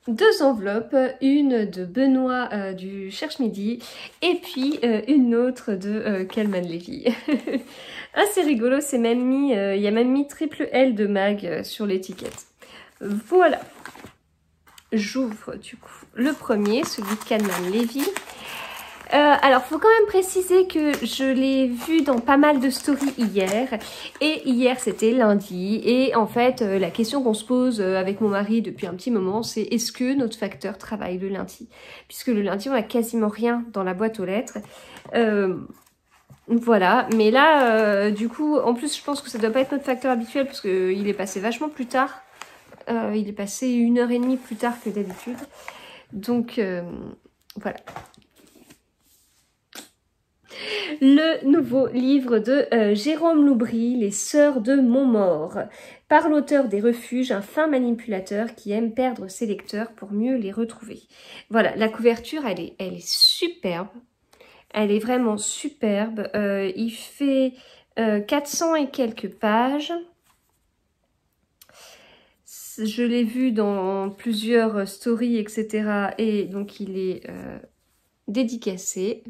Deux enveloppes, une de Benoît euh, du Cherche Midi et puis une autre de Kalman Levy. ah c'est rigolo, c'est même il y a même mis triple L de mag sur l'étiquette. Voilà. J'ouvre du coup le premier, celui de Kalman Levy. Euh, alors, faut quand même préciser que je l'ai vu dans pas mal de stories hier. Et hier, c'était lundi. Et en fait, euh, la question qu'on se pose euh, avec mon mari depuis un petit moment, c'est est-ce que notre facteur travaille le lundi Puisque le lundi, on a quasiment rien dans la boîte aux lettres. Euh, voilà, mais là, du coup, en plus, je pense que ça doit pas être notre facteur habituel parce qu'il est passé vachement plus tard. Euh, il est passé une heure et demie plus tard que d'habitude. Donc, euh, voilà. Le nouveau livre de euh, Jérôme Loubry, Les Sœurs de Montmort, par l'auteur des Refuges, un fin manipulateur qui aime perdre ses lecteurs pour mieux les retrouver. Voilà, la couverture, elle est, elle est superbe. Elle est vraiment superbe. il fait 400 et quelques pages je l'ai vu dans plusieurs stories, etc. Et donc il est euh, dédicacé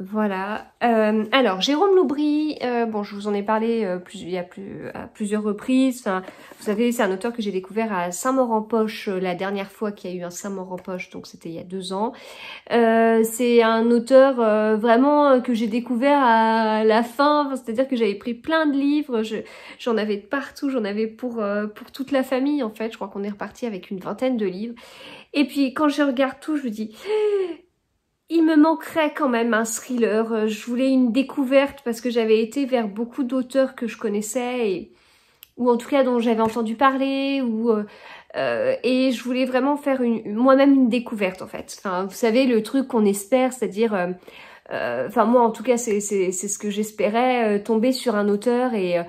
voilà. Euh, alors, Jérôme Loubry, euh, bon, je vous en ai parlé euh, plus, il y a plus, à plusieurs reprises. vous savez, c'est un auteur que j'ai découvert à Saint-Maur-en-Poche la dernière fois qu'il y a eu un Saint-Maur-en-Poche, donc c'était il y a deux ans. c'est un auteur vraiment que j'ai découvert à la fin, c'est-à-dire que j'avais pris plein de livres, j'en avais partout, j'en avais pour, pour toute la famille en fait. Je crois qu'on est reparti avec une vingtaine de livres. Et puis, quand je regarde tout, je me dis il me manquerait quand même un thriller. Euh, je voulais une découverte parce que j'avais été vers beaucoup d'auteurs que je connaissais ou en tout cas dont j'avais entendu parler ou euh, euh, et je voulais vraiment faire moi-même une découverte en fait. vous savez le truc qu'on espère, c'est-à-dire enfin moi en tout cas c'est ce que j'espérais tomber sur un auteur et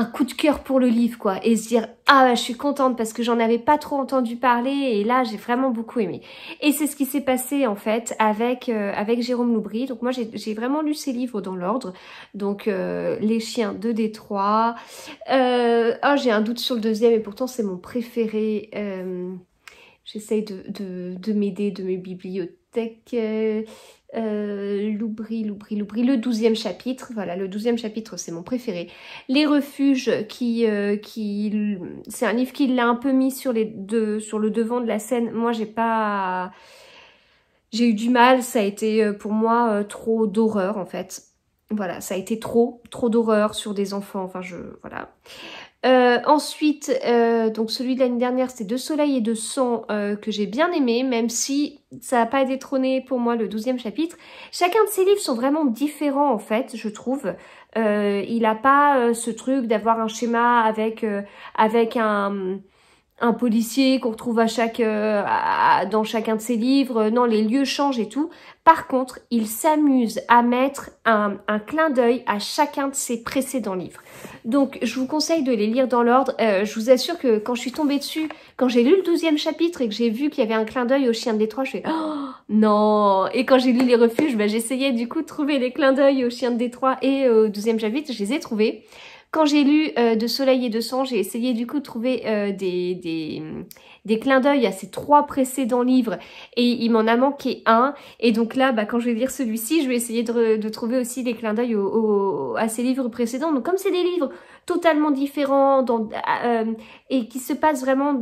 un coup de cœur pour le livre, quoi, et se dire ah je suis contente parce que j'en avais pas trop entendu parler et là j'ai vraiment beaucoup aimé. Et c'est ce qui s'est passé en fait avec euh, avec Jérôme Loubry. Donc moi j'ai vraiment lu ses livres dans l'ordre. Donc euh, Les chiens de Détroit. Euh, oh, j'ai un doute sur le deuxième et pourtant c'est mon préféré. J'essaye de, de m'aider de mes bibliothèques euh, Loubri, Loubri, le douzième chapitre, voilà, le douzième chapitre c'est mon préféré. Les refuges, qui, euh, qui c'est un livre qui l'a un peu mis sur, les deux, sur le devant de la scène. Moi j'ai pas, j'ai eu du mal, ça a été euh, pour moi euh, trop d'horreur en fait. Voilà, ça a été trop, trop d'horreur sur des enfants, enfin je, voilà. Euh, ensuite, euh, donc celui de l'année dernière, c'est De Soleil et de Sang euh, que j'ai bien aimé, même si ça n'a pas détrôné pour moi le douzième chapitre. Chacun de ces livres sont vraiment différents en fait, je trouve. il n'a pas ce truc d'avoir un schéma avec, avec un policier qu'on retrouve à chaque dans chacun de ses livres. Non, les lieux changent et tout. Par contre, il s'amuse à mettre un, clin d'œil à chacun de ses précédents livres. Donc, je vous conseille de les lire dans l'ordre. Euh, je vous assure que quand je suis tombée dessus, quand j'ai lu le douzième chapitre et que j'ai vu qu'il y avait un clin d'œil au chien de Détroit, je fais oh, non Et quand j'ai lu les refuges, ben, j'essayais du coup de trouver les clins d'œil au chien de Détroit et au douzième chapitre, je les ai trouvés. Quand j'ai lu euh, De Soleil et de Sang, j'ai essayé du coup de trouver euh, des, des, des, clins d'œil à ces trois précédents livres et il m'en a manqué un. Et donc là, bah, quand je vais lire celui-ci, je vais essayer de, de trouver aussi des clins d'œil à ces livres précédents. Donc comme c'est des livres totalement différent dans, euh, euh, et qui se passe vraiment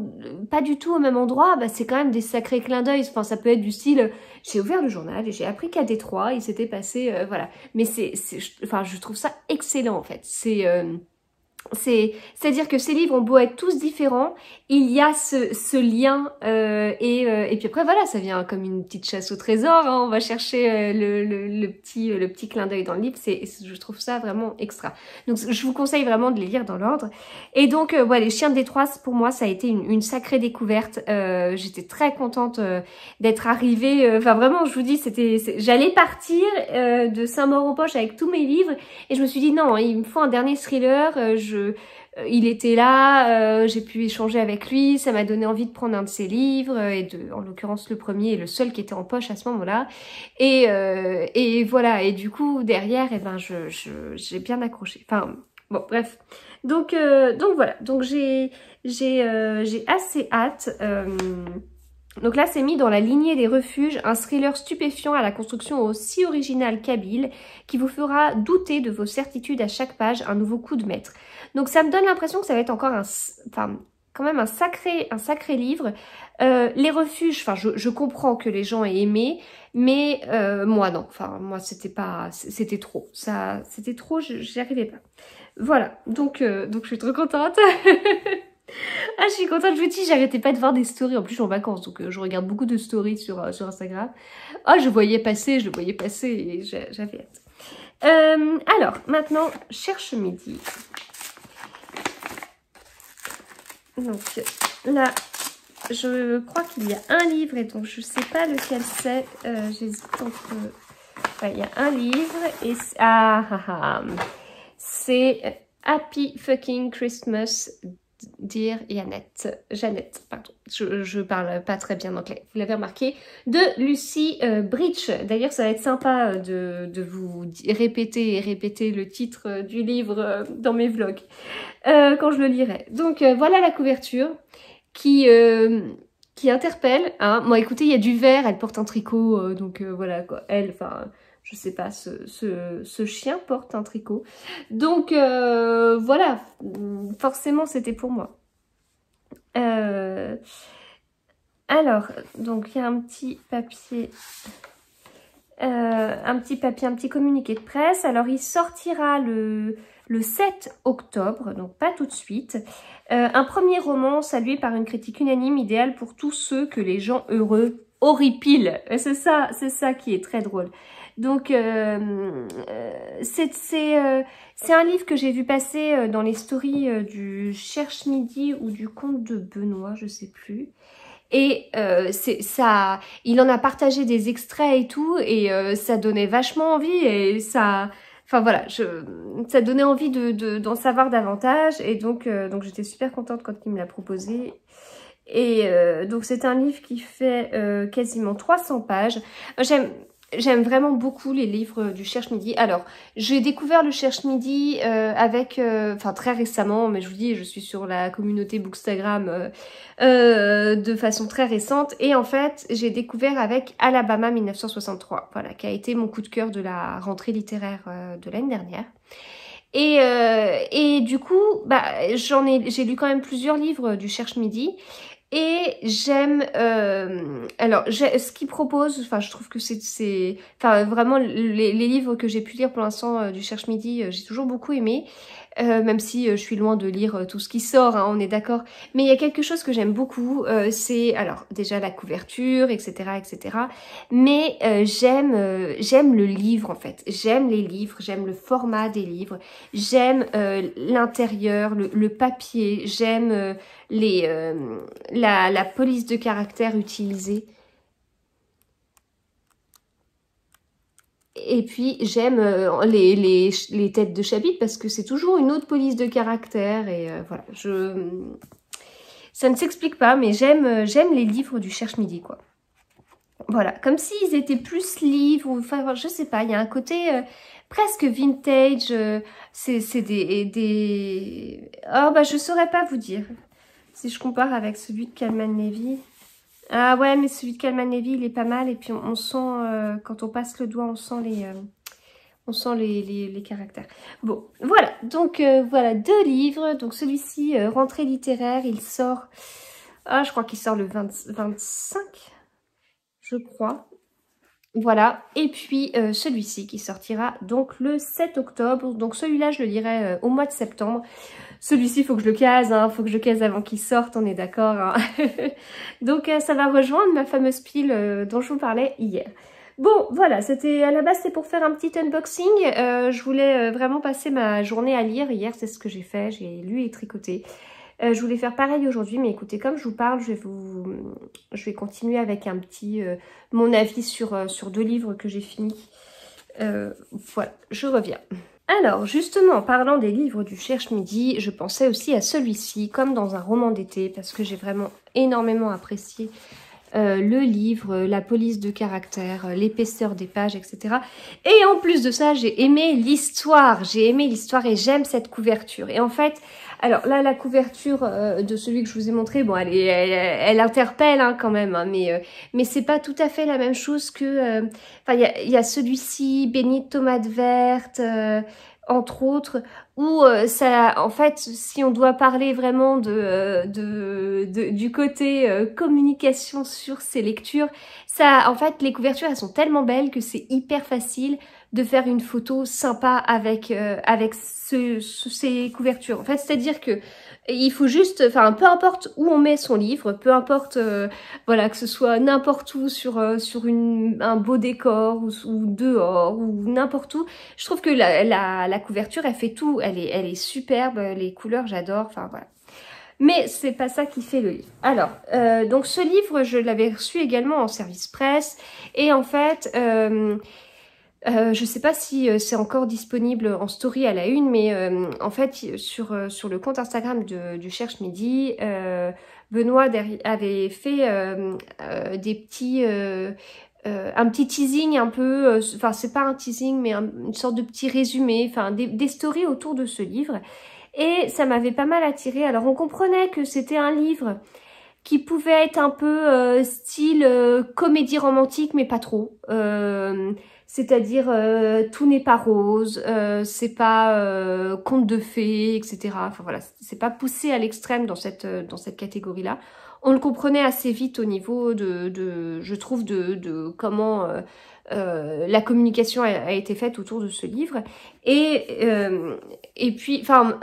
pas du tout au même endroit, bah c'est quand même des sacrés clins d'œil. Enfin, ça peut être du style j'ai ouvert le journal et j'ai appris qu'à Détroit il s'était passé euh, voilà. Mais c'est, enfin, je trouve ça excellent en fait. C'est c'est-à-dire que ces livres ont beau être tous différents, il y a ce, lien euh, et, euh, et, puis après voilà, ça vient comme une petite chasse au trésor. Hein, on va chercher euh, le, petit le petit clin d'œil dans le livre. je trouve ça vraiment extra. Donc je vous conseille vraiment de les lire dans l'ordre. Et donc voilà, les chiens de Détroit pour moi ça a été une, sacrée découverte. J'étais très contente d'être arrivée. Enfin vraiment, je vous dis, c'était j'allais partir de Saint-Maur-en-Poche avec tous mes livres et je me suis dit non, il me faut un dernier thriller. je euh, il était là, euh, j'ai pu échanger avec lui, ça m'a donné envie de prendre un de ses livres, euh, et en l'occurrence le premier et le seul qui était en poche à ce moment-là. Et, voilà, et du coup derrière, eh ben je j'ai bien accroché. Enfin bon, bref. Donc donc voilà, donc j'ai j'ai j'ai assez hâte. Donc là, c'est mis dans la lignée des refuges, un thriller stupéfiant à la construction aussi originale qu'habile, qui vous fera douter de vos certitudes à chaque page, un nouveau coup de maître. Donc ça me donne l'impression que ça va être encore un, quand même un sacré, un sacré livre. Euh, les refuges, enfin je, comprends que les gens aient aimé, mais euh, moi non, enfin moi c'était pas, c'était trop, ça, c'était trop, j'y arrivais pas. Voilà, donc, euh, donc je suis trop contente. ah, je suis contente, je vous dis, j'arrêtais pas de voir des stories. En plus, je suis en vacances, donc je regarde beaucoup de stories sur, sur Instagram. Ah, oh, je voyais passer, je voyais passer et j'avais hâte. alors, maintenant, cherche midi. Donc là, je crois qu'il y a un livre et donc je sais pas lequel c'est. Euh, j'hésite entre... il y a un livre et... Ah, ah, ah. C'est Happy Fucking Christmas dire Yannette, Jeannette, pardon, je, parle pas très bien anglais, vous l'avez remarqué, de Lucie euh, Bridge. D'ailleurs, ça va être sympa euh, de, vous répéter et répéter le titre euh, du livre dans mes vlogs quand je le lirai. Donc voilà la couverture qui qui interpelle. Moi, hein. écoutez, il y a du vert, elle porte un tricot, donc voilà quoi. Elle, enfin, je sais pas, ce, chien porte un tricot. Donc euh, voilà, forcément c'était pour moi. Euh, alors, donc il y a un petit papier. Euh, un petit papier, un petit communiqué de presse. Alors, il sortira le, 7 octobre, donc pas tout de suite. un premier roman salué par une critique unanime, idéal pour tous ceux que les gens heureux horripilent. C'est ça, c'est ça qui est très drôle. Donc, euh, euh, euh, c'est un livre que j'ai vu passer dans les stories du Cherche Midi ou du conte de Benoît, je sais plus. Et euh, ça, il en a partagé des extraits et tout, et ça donnait vachement envie, et ça, enfin voilà, je, ça donnait envie d'en de, d'en savoir davantage, et donc, donc j'étais super contente quand il me l'a proposé. Et donc c'est un livre qui fait quasiment 300 pages. J'aime, J'aime vraiment beaucoup les livres du Cherche Midi. Alors, j'ai découvert le Cherche Midi euh, avec, euh, enfin très récemment, mais je vous dis, je suis sur la communauté Bookstagram euh, de façon très récente. Et en fait, j'ai découvert avec Alabama 1963, voilà, qui a été mon coup de cœur de la rentrée littéraire de l'année dernière. Et, et du coup, bah, j'en ai, j'ai lu quand même plusieurs livres du Cherche Midi. Et j'aime, euh, alors ce qu'il propose, enfin je trouve que c'est, enfin vraiment les, livres que j'ai pu lire pour l'instant euh, du Cherche Midi, euh, j'ai toujours beaucoup aimé, même si je suis loin de lire tout ce qui sort, hein, on est d'accord. Mais il y a quelque chose que j'aime beaucoup, c'est alors déjà la couverture, etc., etc. Mais j'aime, j'aime le livre en fait, j'aime les livres, j'aime le format des livres, j'aime l'intérieur, le, papier, j'aime les, euh, la, police de caractère utilisée. Et puis j'aime euh, les, têtes de chapitre parce que c'est toujours une autre police de caractère. Et euh, voilà, je... ça ne s'explique pas, mais j'aime les livres du Cherche Midi, quoi. Voilà, comme s'ils étaient plus livres, enfin je sais pas, il y a un côté presque vintage, c'est des, des... Oh bah je saurais pas vous dire, si je compare avec celui de Kalman Levy. Ah ouais, mais celui de Calman Levy, il est pas mal. Et puis, on, sent, euh, quand on passe le doigt, on sent les... Euh, on sent les, caractères. Bon, voilà. Donc, euh, voilà, deux livres. Donc, celui-ci, Rentrée littéraire, il sort... Ah, je crois qu'il sort le 20, 25, je crois. Voilà, et puis celui-ci qui sortira donc le 7 octobre. Donc celui-là, je le lirai au mois de septembre. Celui-ci, faut que je le case, hein, faut que je le case avant qu'il sorte, on est d'accord. Hein. Donc euh, ça va rejoindre ma fameuse pile euh, dont je vous parlais hier. Bon, voilà, c'était à la base c'était pour faire un petit unboxing. Euh, je voulais vraiment passer ma journée à lire. Hier, c'est ce que j'ai fait, j'ai lu et tricoté. je voulais faire pareil aujourd'hui, mais écoutez, comme je vous parle, je vais, je vais continuer avec un petit... mon avis sur, sur deux livres que j'ai finis. voilà, je reviens. Alors, justement, en parlant des livres du Cherche Midi, je pensais aussi à celui-ci, comme dans un roman d'été, parce que j'ai vraiment énormément apprécié euh, le livre, euh, la police de caractère, euh, l'épaisseur des pages, etc. Et en plus de ça, j'ai aimé l'histoire, j'ai aimé l'histoire et j'aime cette couverture. Et en fait, alors là, la couverture euh, de celui que je vous ai montré, bon, elle, elle, interpelle hein, quand même, hein, mais euh, mais c'est pas tout à fait la même chose que. Euh, enfin, il y a, celui-ci, Bénit de tomates vertes, entre autres, où ça, en fait, si on doit parler vraiment de, de, du côté communication sur ces lectures, ça, en fait, les couvertures, elles sont tellement belles que c'est hyper facile de faire une photo sympa avec euh, avec ce, ces couvertures. En fait, c'est-à-dire que il faut juste, enfin, peu importe où on met son livre, peu importe, euh, voilà, que ce soit n'importe où sur euh, sur une, un beau décor ou, dehors ou n'importe où. Je trouve que la, la, la, couverture, elle fait tout. Elle est elle est superbe. Les couleurs, j'adore. Enfin voilà. Mais c'est pas ça qui fait le livre. Alors, donc ce livre, je l'avais reçu également en service presse. Et en fait, euh, je sais pas si euh, c'est encore disponible en story à la une, mais euh, en fait, sur, sur, le compte Instagram de, du Cherche Midi, Benoît avait fait des petits... un petit teasing un peu, enfin c'est pas un teasing mais une sorte de petit résumé, enfin des, des stories autour de ce livre et ça m'avait pas mal attiré. Alors on comprenait que c'était un livre qui pouvait être un peu style comédie romantique mais pas trop. C'est-à-dire, euh, tout n'est pas rose, euh, c'est pas euh, conte de fées, etc. Enfin voilà, c'est pas poussé à l'extrême dans cette, dans cette catégorie-là. On le comprenait assez vite au niveau de, de je trouve, de, de comment la communication a, été faite autour de ce livre. Et, et puis, enfin,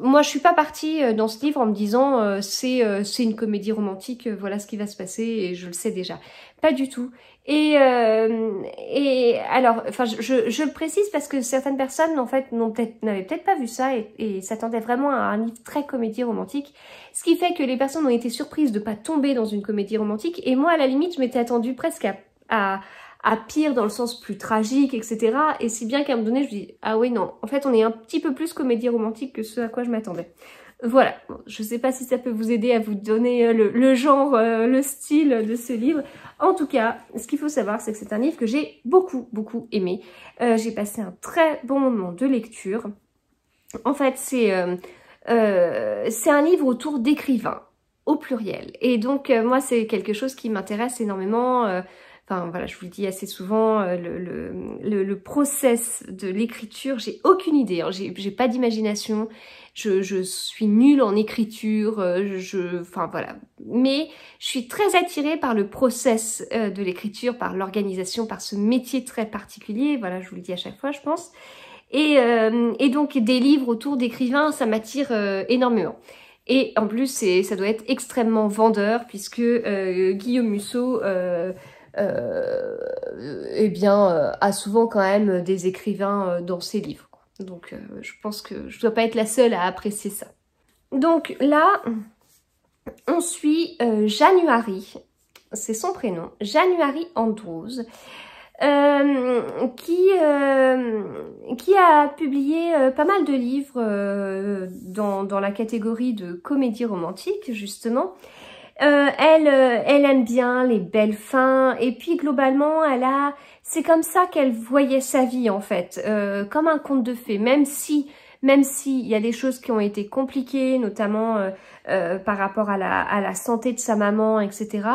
moi je suis pas partie dans ce livre en me disant c'est une comédie romantique, voilà ce qui va se passer et je le sais déjà. Pas du tout. Et, euh, et alors, enfin, je, je, le précise parce que certaines personnes, en fait, n'avaient peut peut-être pas vu ça et, s'attendaient vraiment à un livre très comédie romantique. Ce qui fait que les personnes ont été surprises de pas tomber dans une comédie romantique. Et moi, à la limite, je m'étais attendue presque à, à, à, pire dans le sens plus tragique, etc. Et si bien qu'à un moment donné, je me dis, ah oui, non, en fait, on est un petit peu plus comédie romantique que ce à quoi je m'attendais. Voilà, je ne sais pas si ça peut vous aider à vous donner euh, le, genre, euh, le style de ce livre. En tout cas, ce qu'il faut savoir, c'est que c'est un livre que j'ai beaucoup, beaucoup aimé. Euh, j'ai passé un très bon moment de lecture. En fait, c'est euh, un livre autour d'écrivains, au pluriel. Et donc, moi, c'est quelque chose qui m'intéresse énormément Enfin voilà, je vous le dis assez souvent, euh, le, le, process de l'écriture, j'ai aucune idée, hein. j'ai pas d'imagination, je, suis nulle en écriture, euh, je, enfin voilà. Mais je suis très attirée par le process euh, de l'écriture, par l'organisation, par ce métier très particulier, voilà, je vous le dis à chaque fois, je pense. Et, donc des livres autour d'écrivains, ça m'attire énormément. Et en plus, ça doit être extrêmement vendeur puisque Guillaume Musso, euh, euh, eh bien, euh, a souvent quand même des écrivains euh, dans ses livres. Donc je pense que je ne dois pas être la seule à apprécier ça. Donc là, on suit January, c'est son prénom, January Andrews. qui, a publié pas mal de livres dans, dans, la catégorie de comédie romantique, justement. Euh, elle, euh, elle aime bien les belles fins et puis globalement, elle a, c'est comme ça qu'elle voyait sa vie en fait, euh, comme un conte de fées. Même si, même si il y a des choses qui ont été compliquées, notamment par rapport à la, à la santé de sa maman, etc.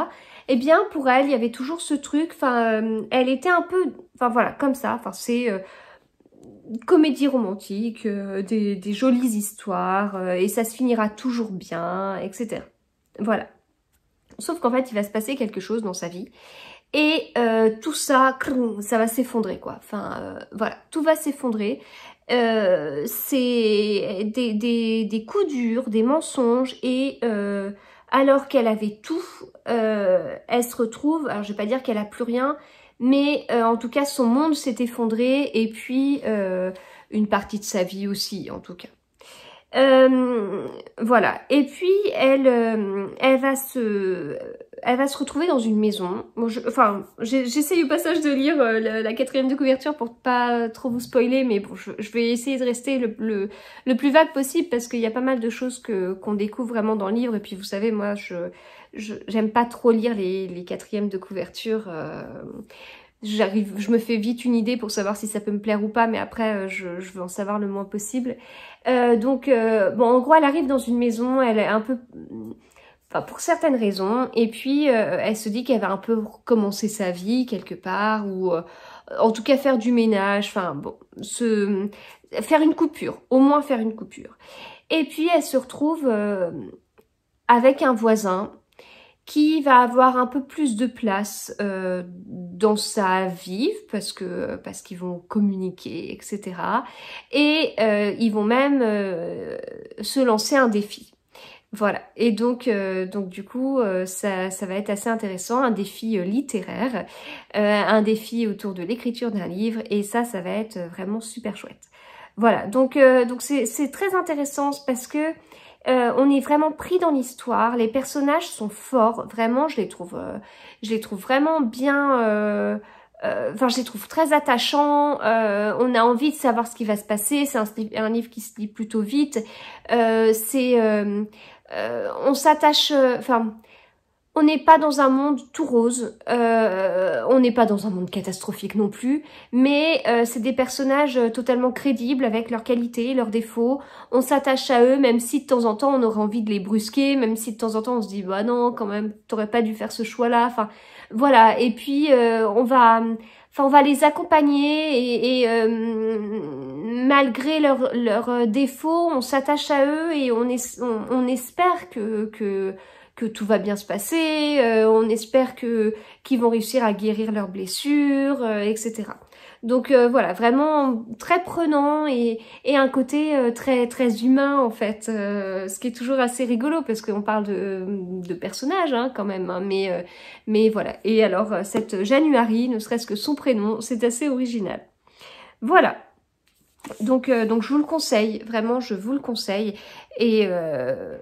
Eh bien, pour elle, il y avait toujours ce truc. Enfin, elle était un peu, enfin voilà, comme ça. Enfin, c'est comédie romantique, des, des, jolies histoires, et ça se finira toujours bien, etc. Voilà. Sauf qu'en fait, il va se passer quelque chose dans sa vie. Et euh, tout ça, ça va s'effondrer, quoi. Enfin, euh, voilà, tout va s'effondrer. Euh, c'est des, des, des, coups durs, des mensonges, et alors qu'elle avait tout, elle se retrouve, alors je vais pas dire qu'elle a plus rien, mais en tout cas, son monde s'est effondré, et puis une partie de sa vie aussi, en tout cas. Euh, voilà. Et puis, elle, euh, elle, va se, elle va se retrouver dans une maison. Bon, je, enfin, j'essaye au passage de lire euh, la, quatrième de couverture pour pas trop vous spoiler, mais bon, je, vais essayer de rester le, le, plus vague possible parce qu'il y a pas mal de choses que qu'on découvre vraiment dans le livre. Et puis, vous savez, moi, je j'aime pas trop lire les, les quatrièmes de couverture j'arrive, je me fais vite une idée pour savoir si ça peut me plaire ou pas, mais après euh, je, veux en savoir le moins possible. Euh, donc euh, bon, en gros, elle arrive dans une maison, elle est un peu, enfin pour certaines raisons, et puis elle se dit qu'elle va un peu recommencer sa vie quelque part ou en tout cas faire du ménage, enfin bon, faire une coupure, au moins faire une coupure. Et puis elle se retrouve avec un voisin qui va avoir un peu plus de place euh, dans sa vie parce que parce qu'ils vont communiquer, etc. Et euh, ils vont même euh, se lancer un défi. Voilà. Et donc, euh, donc du coup, euh, ça, ça, va être assez intéressant, un défi littéraire, un défi autour de l'écriture d'un livre, et ça, ça va être vraiment super chouette. Voilà. Donc, donc c'est très intéressant parce que euh, on est vraiment pris dans l'histoire. Les personnages sont forts. Vraiment, je les trouve, euh, je les trouve vraiment bien. Euh, enfin, je les trouve très attachants. on a envie de savoir ce qui va se passer. C'est un, livre qui se lit plutôt vite. C'est, on s'attache. Enfin, on n'est pas dans un monde tout rose, euh, on n'est pas dans un monde catastrophique non plus, mais euh, c'est des personnages euh, totalement crédibles avec leurs qualités, leurs défauts. On s'attache à eux, même si de temps en temps on aurait envie de les brusquer, même si de temps en temps on se dit bah non, quand même, t'aurais pas dû faire ce choix-là. Enfin, voilà. Et puis on va, enfin on va les accompagner et, malgré leurs défauts, on s'attache à eux et on, espère que, que que tout va bien se passer, euh, on espère que qu'ils vont réussir à guérir leurs blessures, euh, etc. Donc euh, voilà, vraiment très prenant et, et un côté très très humain en fait, ce qui est toujours assez rigolo parce qu'on parle de, de personnages hein, quand même, hein, mais mais voilà. Et alors cette Januari, ne serait-ce que son prénom, c'est assez original. Voilà. Donc, euh, donc je vous le conseille, vraiment, je vous le conseille. Et euh,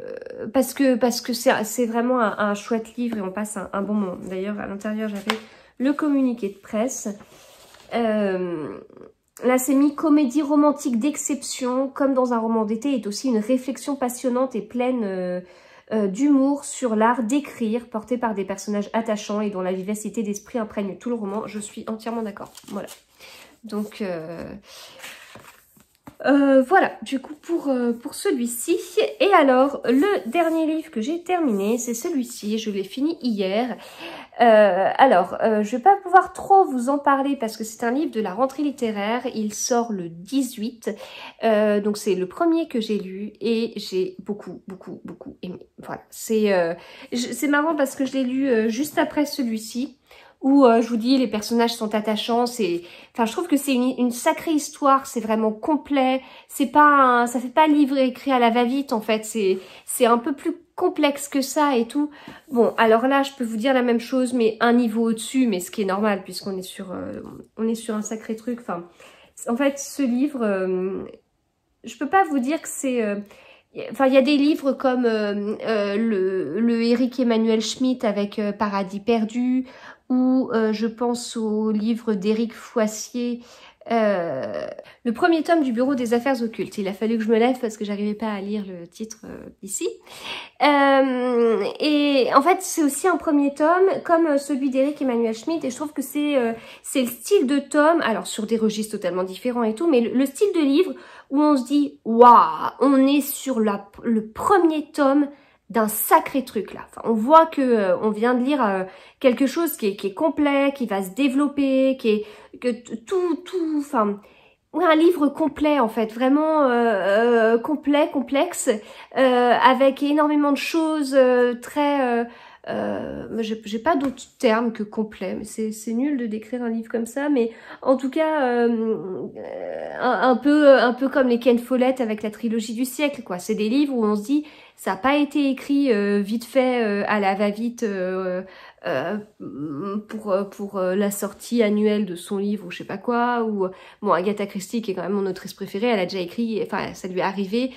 parce que parce que c'est vraiment un, chouette livre et on passe un, bon moment. D'ailleurs, à l'intérieur, j'avais le communiqué de presse. La euh, là, comédie romantique d'exception, comme dans un roman d'été, est aussi une réflexion passionnante et pleine d'humour sur l'art d'écrire, porté par des personnages attachants et dont la vivacité d'esprit imprègne tout le roman. Je suis entièrement d'accord. Voilà. Donc... Euh, voilà, du coup, pour, euh, pour celui-ci. Et alors, le dernier livre que j'ai terminé, c'est celui-ci. Je l'ai fini hier. Euh, alors, je vais pas pouvoir trop vous en parler parce que c'est un livre de la rentrée littéraire. Il sort le 18. donc, c'est le premier que j'ai lu et j'ai beaucoup, beaucoup, beaucoup aimé. Voilà, c'est marrant parce que je l'ai lu juste après celui-ci où euh, je vous dis les personnages sont attachants. C'est, enfin, je trouve que c'est une, sacrée histoire. C'est vraiment complet. C'est pas, un... ça fait pas livre écrit à la va-vite en fait. C'est, c'est un peu plus complexe que ça et tout. Bon, alors là, je peux vous dire la même chose, mais un niveau au-dessus, mais ce qui est normal puisqu'on est sur, euh, on est sur un sacré truc. Enfin, en fait, ce livre, euh, je peux pas vous dire que c'est. Enfin, il y a des livres comme le, Eric Emmanuel Schmitt avec Paradis perdu ou euh, je pense au livre d'Éric Foissier, euh, le premier tome du Bureau des Affaires Occultes. Il a fallu que je me lève parce que j'arrivais pas à lire le titre euh, ici. Euh, et en fait, c'est aussi un premier tome comme euh, celui d'Eric Emmanuel Schmitt et je trouve que c'est c'est le style de tome, alors sur des registres totalement différents et tout, mais le, style de livre où on se dit « Waouh, on est sur la, le premier tome » d'un sacré truc là. Enfin, on voit que euh, on vient de lire euh, quelque chose qui est, qui est, complet, qui va se développer, qui est que tout, tout, enfin, ouais, un livre complet en fait, vraiment euh, complet, complexe, avec énormément de choses très euh, J'ai pas d'autre terme que complet, mais c'est nul de décrire un livre comme ça, mais en tout cas, euh, euh, un, peu, un peu comme les Ken Follett avec la trilogie du siècle, quoi. C'est des livres où on se dit, ça n'a pas été écrit euh, vite fait, à la va-vite, euh, pour, euh, pour euh, la sortie annuelle de son livre ou je sais pas quoi, ou bon, Agatha Christie qui est quand même mon autrice préférée, elle a déjà écrit, enfin ça lui est arrivé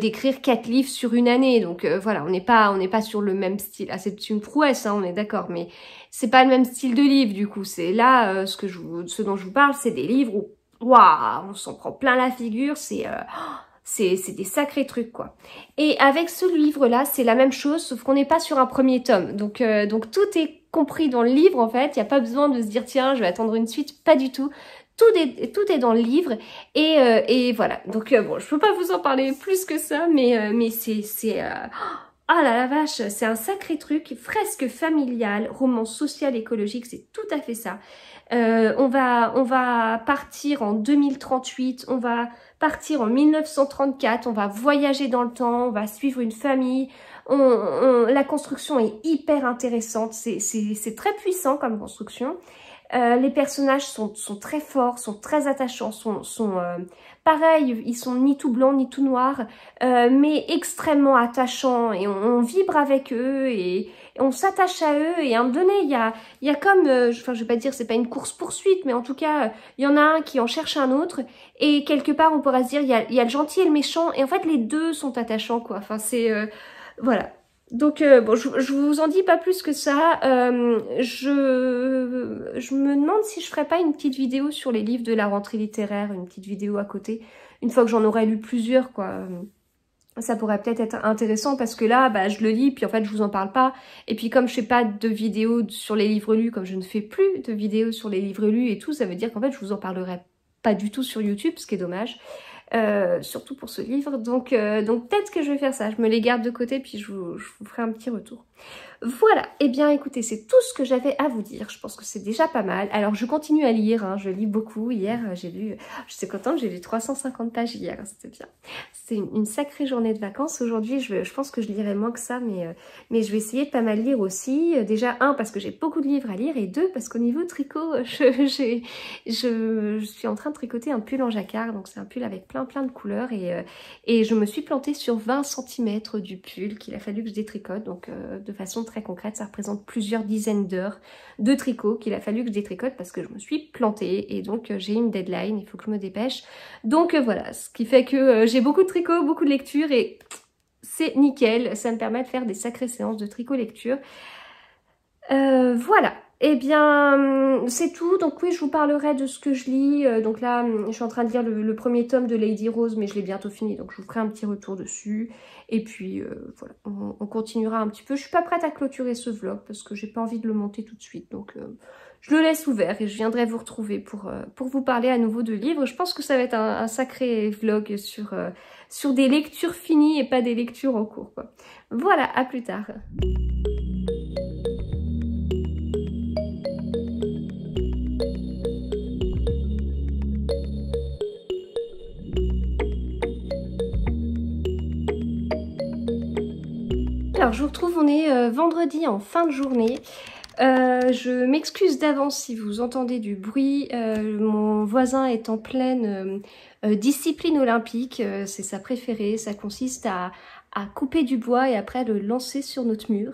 d'écrire quatre livres sur une année, donc voilà, on n'est pas on n'est pas sur le même style. Ah, c'est une prouesse, hein, on est d'accord, mais c'est pas le même style de livre du coup. C'est là ce que je ce dont je vous parle, c'est des livres où on s'en prend plein la figure, c'est oh, c'est des sacrés trucs, quoi. Et avec ce livre-là, c'est la même chose, sauf qu'on n'est pas sur un premier tome. Donc, euh, donc tout est compris dans le livre, en fait. Il n'y a pas besoin de se dire, tiens, je vais attendre une suite. Pas du tout. Tout est, tout est dans le livre. Et, euh, et voilà. Donc, euh, bon, je peux pas vous en parler plus que ça, mais, mais c'est... Ah la vache, c'est un sacré truc, fresque familial, roman social écologique, c'est tout à fait ça. Euh, on, va, on va partir en 2038, on va partir en 1934, on va voyager dans le temps, on va suivre une famille. On, la construction est hyper intéressante, c'est très puissant comme construction. Euh, les personnages sont, très forts, sont très attachants, sont, euh, pareils, ils sont ni tout blancs ni tout noirs, mais extrêmement attachants et on vibre avec eux et, on s'attache à eux et à un moment donné, il y a, il y a comme, euh, enfin je vais pas dire c'est pas une course-poursuite, mais en tout cas, euh, il y en a un qui en cherche un autre et quelque part on pourra se dire il y a, y a le gentil et le méchant et en fait les deux sont attachants quoi, enfin c'est, euh, voilà. Donc bon, je, vous en dis pas plus que ça. je, je me demande si je ferai pas une petite vidéo sur les livres de la rentrée littéraire, une petite vidéo à côté, une fois que j'en aurai lu plusieurs quoi ça pourrait peut-être être intéressant parce que là, bah, je le lis, puis en fait, je vous en parle pas. Et puis comme je fais pas de vidéos sur les livres lus, comme je ne fais plus de vidéos sur les livres lus et tout, ça veut dire qu'en fait, je vous en parlerai pas du tout sur YouTube, ce qui est dommage. Euh, surtout pour ce livre. Donc, euh, donc peut-être que je vais faire ça. Je me les garde de côté, puis je vous, je vous ferai un petit retour. Voilà, eh bien écoutez, c'est tout ce que j'avais à vous dire. Je pense que c'est déjà pas mal. Alors je continue à lire, hein. je lis beaucoup. Hier, euh, j'ai lu, je suis contente, j'ai lu 350 pages hier, c'était bien. C'est une, sacrée journée de vacances. Aujourd'hui, je, pense que je lirai moins que ça, mais, euh, mais je vais essayer de pas mal lire aussi. Euh, déjà, un, parce que j'ai beaucoup de livres à lire, et deux, parce qu'au niveau tricot, je, suis en train de tricoter un pull en jacquard. Donc c'est un pull avec plein plein de couleurs, et, et je me suis plantée sur 20 cm du pull qu'il a fallu que je détricote, donc de façon très concrète, ça représente plusieurs dizaines d'heures de tricot qu'il a fallu que je détricote parce que je me suis plantée et donc euh, j'ai une deadline, il faut que je me dépêche. Donc euh, voilà, ce qui fait que euh, j'ai beaucoup de tricot, beaucoup de lecture et c'est nickel, ça me permet de faire des sacrées séances de tricot-lecture. voilà, et eh bien, hum, c'est tout. Donc oui, je vous parlerai de ce que je lis. Donc là, hum, je suis en train de lire le premier tome de Lady Rose, mais je l'ai bientôt fini, donc je vous ferai un petit retour dessus. Et puis euh, voilà, on, continuera un petit peu. Je ne suis pas prête à clôturer ce vlog parce que j'ai pas envie de le monter tout de suite. Donc euh, je le laisse ouvert et je viendrai vous retrouver pour, euh, pour vous parler à nouveau de livres. Je pense que ça va être un, sacré vlog sur, sur des lectures finies et pas des lectures en cours. Voilà, à plus tard. Alors je vous retrouve, on est euh, vendredi en fin de journée. Euh, je m'excuse d'avance si vous entendez du bruit. Euh, mon voisin est en pleine discipline olympique, c'est sa préférée. Ça consiste à, à couper du bois et après le lancer sur notre mur.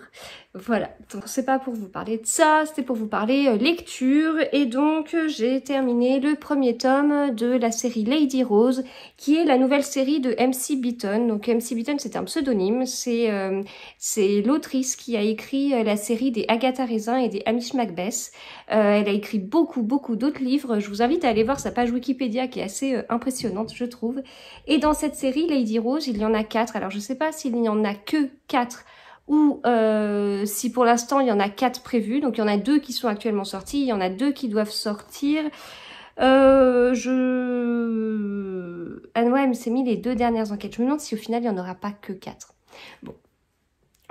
Voilà, donc c'est pas pour vous parler de ça, c'était pour vous parler euh, lecture et donc j'ai terminé le premier tome de la série Lady Rose qui est la nouvelle série de MC Beaton. Donc MC Beaton c'est un pseudonyme, c'est euh, l'autrice qui a écrit euh, la série des Agatha Raisin et des Amish Macbeth. elle a écrit beaucoup beaucoup d'autres livres, je vous invite à aller voir sa page Wikipédia qui est assez impressionnante je trouve. Et dans cette série Lady Rose il y en a quatre, alors je sais pas s'il n'y en a que quatre ou euh, si pour l'instant il y en a quatre prévus, donc il y en a deux qui sont actuellement sortis, il y en a deux qui doivent sortir. Euh, je... Ah ouais, s'est mis les deux dernières enquêtes. Je me demande si au final il n'y en aura pas que quatre. Bon.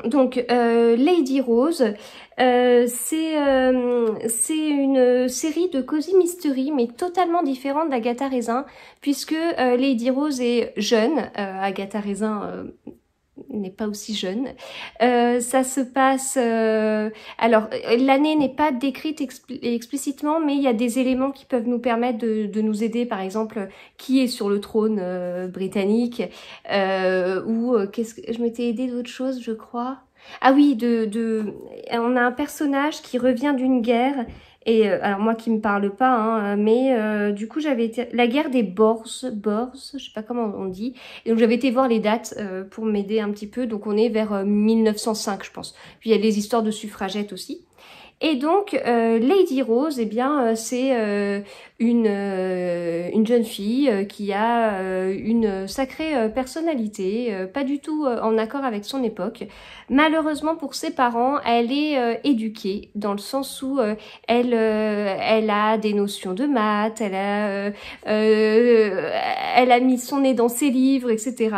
Donc euh, Lady Rose, euh, c'est une série de cosy mystery mais totalement différente d'Agatha Raisin puisque Lady Rose est jeune, Agatha Raisin n'est pas aussi jeune. Euh, ça se passe... Euh, alors, l'année n'est pas décrite explicitement, mais il y a des éléments qui peuvent nous permettre de, de nous aider. Par exemple, qui est sur le trône euh, britannique euh, Ou euh, qu'est-ce que... Je m'étais aidée d'autre chose, je crois. Ah oui, de, de, on a un personnage qui revient d'une guerre et euh, alors moi qui me parle pas, hein, euh, mais euh, du coup j'avais été... La guerre des Borses, Borses, je sais pas comment on dit. Et donc j'avais été voir les dates pour m'aider un petit peu. Donc on est vers 1905 je pense. Puis il y a les histoires de suffragettes aussi. Et donc, Lady Rose, eh bien, c'est euh, une, jeune fille euh, qui a euh, une sacrée personnalité, pas du tout en accord avec son époque. Malheureusement pour ses parents, elle est éduquée dans le sens où elle, elle a des notions de maths, elle a, elle a mis son nez dans ses livres, etc.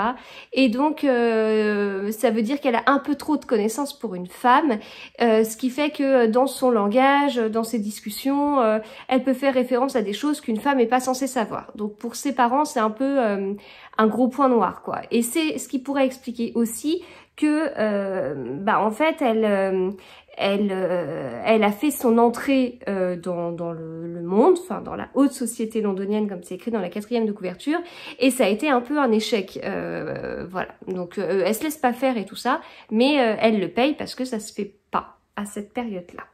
Et donc ça veut dire qu'elle a un peu trop de connaissances pour une femme, ce qui fait que dans son langage, dans ses discussions, elle peut faire référence à des choses qu'une femme n'est pas censée savoir. Donc pour ses parents, c'est un peu euh, un gros point noir, quoi. Et c'est ce qui pourrait expliquer aussi que, euh, bah, en fait, elle, euh, elle, elle a fait son entrée dans, dans le, monde, enfin dans la haute société londonienne, comme c'est écrit dans la quatrième de couverture, et ça a été un peu un échec. voilà. Donc elle se laisse pas faire et tout ça, mais elle le paye parce que ça se fait pas à cette période-là.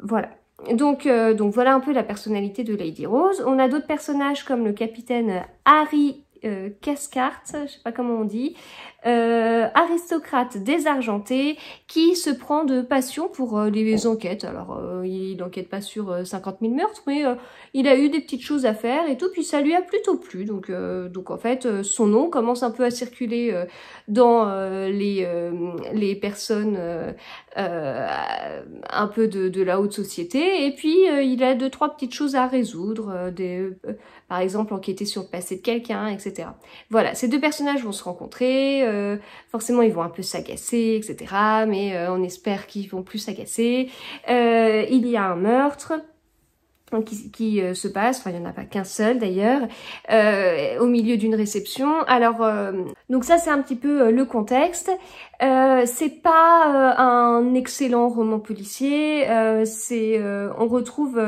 voilà donc, euh, donc voilà un peu la personnalité de Lady Rose. On a d'autres personnages comme le capitaine Harry euh, Cascarte, je sais pas comment on dit, euh, aristocrate désargenté qui se prend de passion pour euh, les enquêtes. Alors, euh, il n'enquête pas sur 50 000 meurtres, mais il a eu des petites choses à faire et tout, puis ça lui a plutôt plu. Donc, donc en fait, son nom commence un peu à circuler dans les, les personnes un peu de, de, la haute société. Et puis, il a deux, trois petites choses à résoudre, des par exemple enquêter sur le passé de quelqu'un, etc. Voilà, ces deux personnages vont se rencontrer, euh, forcément ils vont un peu s'agacer, etc. Mais euh, on espère qu'ils vont plus s'agacer. Euh, il y a un meurtre qui, qui se passe, enfin il n'y en a pas qu'un seul d'ailleurs, au milieu d'une réception. Alors, donc ça c'est un petit peu le contexte. c'est pas un excellent roman policier, c'est on retrouve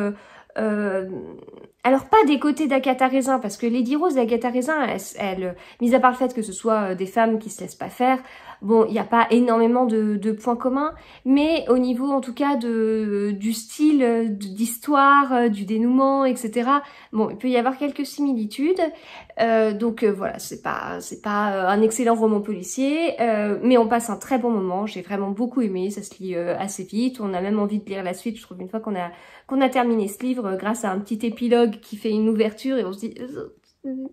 alors pas des côtés d'Agatha Raisin, parce que Lady Rose d'Agatha Raisin, elle, elle, euh, mis à part le fait que ce soit euh, des femmes qui se laissent pas faire, Bon, il n'y a pas énormément de, points communs, mais au niveau en tout cas de, du style, d'histoire, euh, du dénouement, etc. Bon, il peut y avoir quelques similitudes. Euh, donc euh, voilà, c'est pas c'est pas un excellent roman policier, mais on passe un très bon moment. J'ai vraiment beaucoup aimé. Ça se lit assez vite. On a même envie de lire la suite. Je trouve une fois qu'on a qu'on a terminé ce livre, grâce à un petit épilogue qui fait une ouverture et on se dit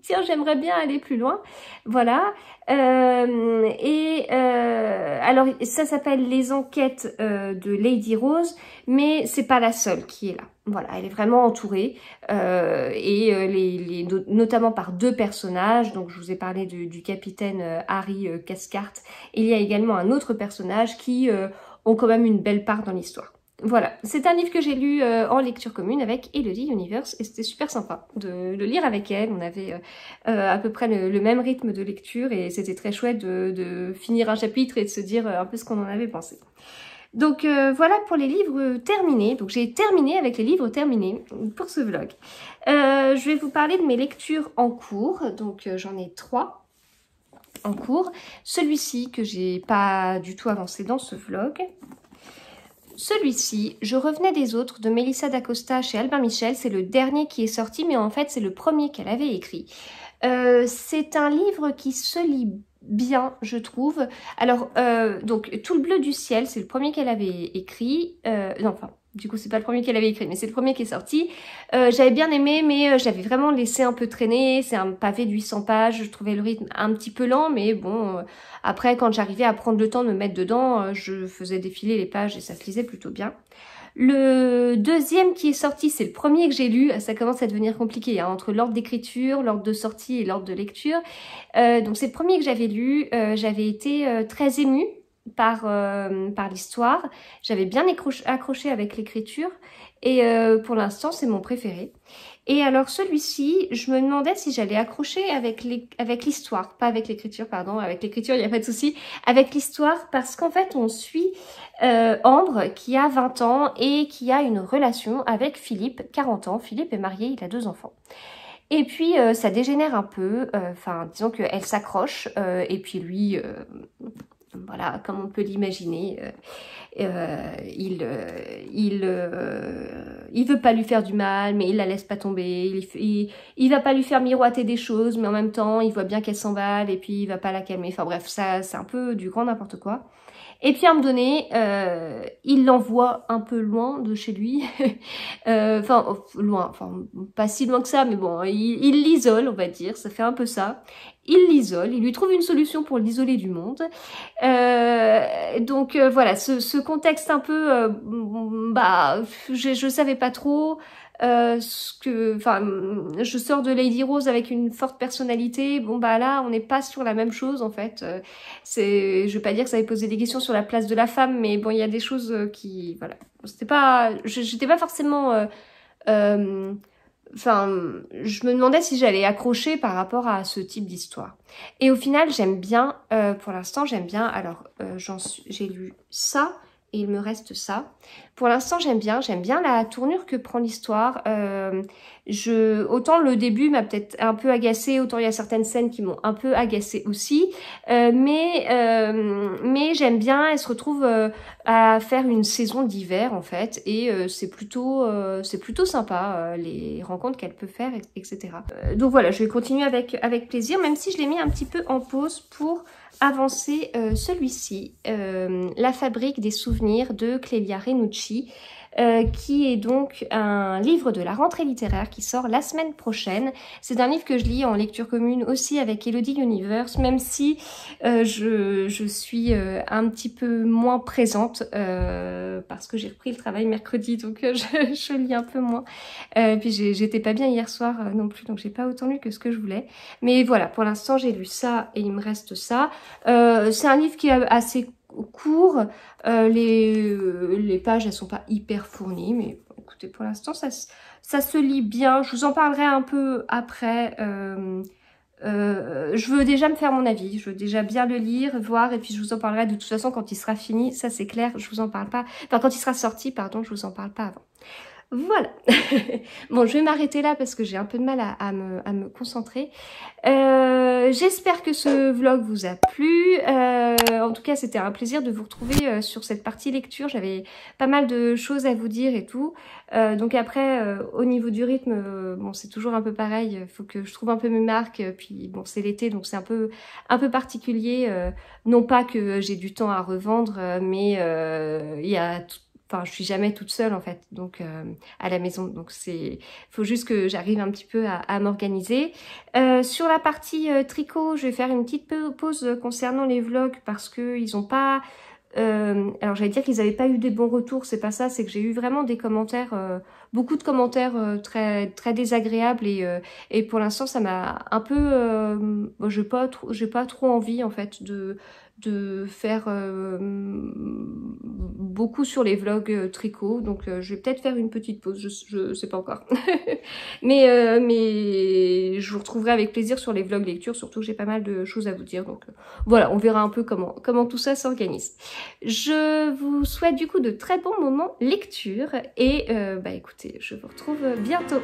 tiens, j'aimerais bien aller plus loin. Voilà. Euh, et euh, alors, ça s'appelle les enquêtes euh, de Lady Rose, mais c'est pas la seule qui est là. Voilà, elle est vraiment entourée, et les, notamment par deux personnages. Donc, je vous ai parlé du capitaine Harry Cascart. Il y a également un autre personnage qui ont quand même une belle part dans l'histoire. Voilà, c'est un livre que j'ai lu euh, en lecture commune avec Elodie Universe et c'était super sympa de le lire avec elle. On avait euh, euh, à peu près le, même rythme de lecture et c'était très chouette de, finir un chapitre et de se dire un peu ce qu'on en avait pensé. Donc voilà pour les livres terminés. Donc j'ai terminé avec les livres terminés pour ce vlog. je vais vous parler de mes lectures en cours. Donc j'en ai trois en cours. Celui-ci que j'ai pas du tout avancé dans ce vlog, celui-ci, Je revenais des autres de Melissa d'Acosta chez Albin Michel, c'est le dernier qui est sorti, mais en fait c'est le premier qu'elle avait écrit. Euh, c'est un livre qui se lit bien, je trouve. Alors, euh, donc, Tout le bleu du ciel, c'est le premier qu'elle avait écrit. Euh, non, enfin, du coup, c'est pas le premier qu'elle avait écrit, mais c'est le premier qui est sorti. Euh, j'avais bien aimé, mais euh, j'avais vraiment laissé un peu traîner. C'est un pavé de 800 pages. Je trouvais le rythme un petit peu lent, mais bon. Euh, après, quand j'arrivais à prendre le temps de me mettre dedans, je faisais défiler les pages et ça se lisait plutôt bien. Le deuxième qui est sorti, c'est le premier que j'ai lu. Ça commence à devenir compliqué hein, entre l'ordre d'écriture, l'ordre de sortie et l'ordre de lecture. donc c'est le premier que j'avais lu. j'avais été très émue par, euh, par l'histoire. J'avais bien accroché avec l'écriture et euh, pour l'instant c'est mon préféré. Et alors celui-ci, je me demandais si j'allais accrocher avec l'histoire, pas avec l'écriture, pardon, avec l'écriture il n'y a pas de souci, avec l'histoire parce qu'en fait on suit euh, Ambre qui a 20 ans et qui a une relation avec Philippe, 40 ans. Philippe est marié, il a deux enfants. Et puis euh, ça dégénère un peu, enfin disons qu'elle s'accroche et puis lui voilà, comme on peut l'imaginer, euh, euh, il euh, il, il veut pas lui faire du mal, mais il la laisse pas tomber. Il, il, va pas lui faire miroiter des choses, mais en même temps, il voit bien qu'elle s'en va et puis il va pas la calmer. Enfin bref, ça c'est un peu du grand n'importe quoi. Et puis à un moment donné, euh, il l'envoie un peu loin de chez lui. Euh, enfin, euh, loin, enfin, pas si loin que ça, mais bon, il l'isole, on va dire, ça fait un peu ça. Il l'isole, il lui trouve une solution pour l'isoler du monde. donc voilà, ce, ce, contexte un peu, bah, je ne savais pas trop. Euh, ce que, enfin, je sors de Lady Rose avec une forte personnalité. Bon bah là, on n'est pas sur la même chose en fait. Euh, c'est, je vais pas dire que ça avait posé des questions sur la place de la femme, mais bon, il y a des choses euh, qui, voilà, c'était pas, j'étais pas forcément, enfin, je me demandais si j'allais accrocher par rapport à ce type d'histoire. Et au final, j'aime bien, pour l'instant, j'aime bien. Alors, j'ai lu ça et il me reste ça. Pour l'instant, j'aime bien, j'aime bien la tournure que prend l'histoire. Euh, je, autant le début m'a peut-être un peu agacée, autant il y a certaines scènes qui m'ont un peu agacée aussi. Euh, mais euh, mais j'aime bien. Elle se retrouve à faire une saison d'hiver en fait, et c'est plutôt c'est plutôt sympa les rencontres qu'elle peut faire, etc. donc voilà, je vais continuer avec avec plaisir, même si je l'ai mis un petit peu en pause pour avancer euh, celui-ci, euh, La fabrique des souvenirs de Clélia Renucci. Euh, qui est donc un livre de la rentrée littéraire qui sort la semaine prochaine. C'est un livre que je lis en lecture commune aussi avec Elodie Universe, même si euh, je, je, suis euh, un petit peu moins présente parce que j'ai repris le travail mercredi, donc je, je, lis un peu moins. puis j'étais pas bien hier soir non plus, donc j'ai pas autant lu que ce que je voulais. Mais voilà, pour l'instant j'ai lu ça et il me reste ça. C'est un livre qui est assez cours euh, les, pages, elles sont pas hyper fournies, mais écoutez, pour l'instant, ça, se lit bien. Je vous en parlerai un peu après. Euh, euh, je veux déjà me faire mon avis, je veux déjà bien le lire, voir, et puis je vous en parlerai de toute façon quand il sera fini, ça c'est clair, je vous en parle pas, enfin quand il sera sorti, pardon, je vous en parle pas avant. Voilà. bon, je vais m'arrêter là parce que j'ai un peu de mal à, me, concentrer. Euh, j'espère que ce vlog vous a plu. Euh, en tout cas, c'était un plaisir de vous retrouver euh, sur cette partie lecture. J'avais pas mal de choses à vous dire et tout. donc après, au niveau du rythme, bon, c'est toujours un peu pareil. Il faut que je trouve un peu mes marques. Puis bon, c'est l'été, donc c'est un peu, un peu particulier. non pas que j'ai du temps à revendre, mais il y a tout Enfin, je suis jamais toute seule en fait, donc euh, à la maison. Donc c'est, faut juste que j'arrive un petit peu à, m'organiser. Euh, sur la partie euh, tricot, je vais faire une petite pause concernant les vlogs parce que ils ont pas. alors j'allais dire qu'ils n'avaient pas eu des bons retours, c'est pas ça, c'est que j'ai eu vraiment des commentaires, beaucoup de commentaires très très désagréables et, et pour l'instant ça m'a un peu, Je n'ai pas trop, j'ai pas trop envie en fait de de faire euh, beaucoup sur les vlogs euh, tricot. Donc euh, je vais peut-être faire une petite pause, je, ne sais pas encore. mais, mais je vous retrouverai avec plaisir sur les vlogs lecture, surtout que j'ai pas mal de choses à vous dire. Donc voilà, on verra un peu comment, comment tout ça s'organise. Je vous souhaite du coup de très bons moments lecture et bah écoutez, je vous retrouve bientôt.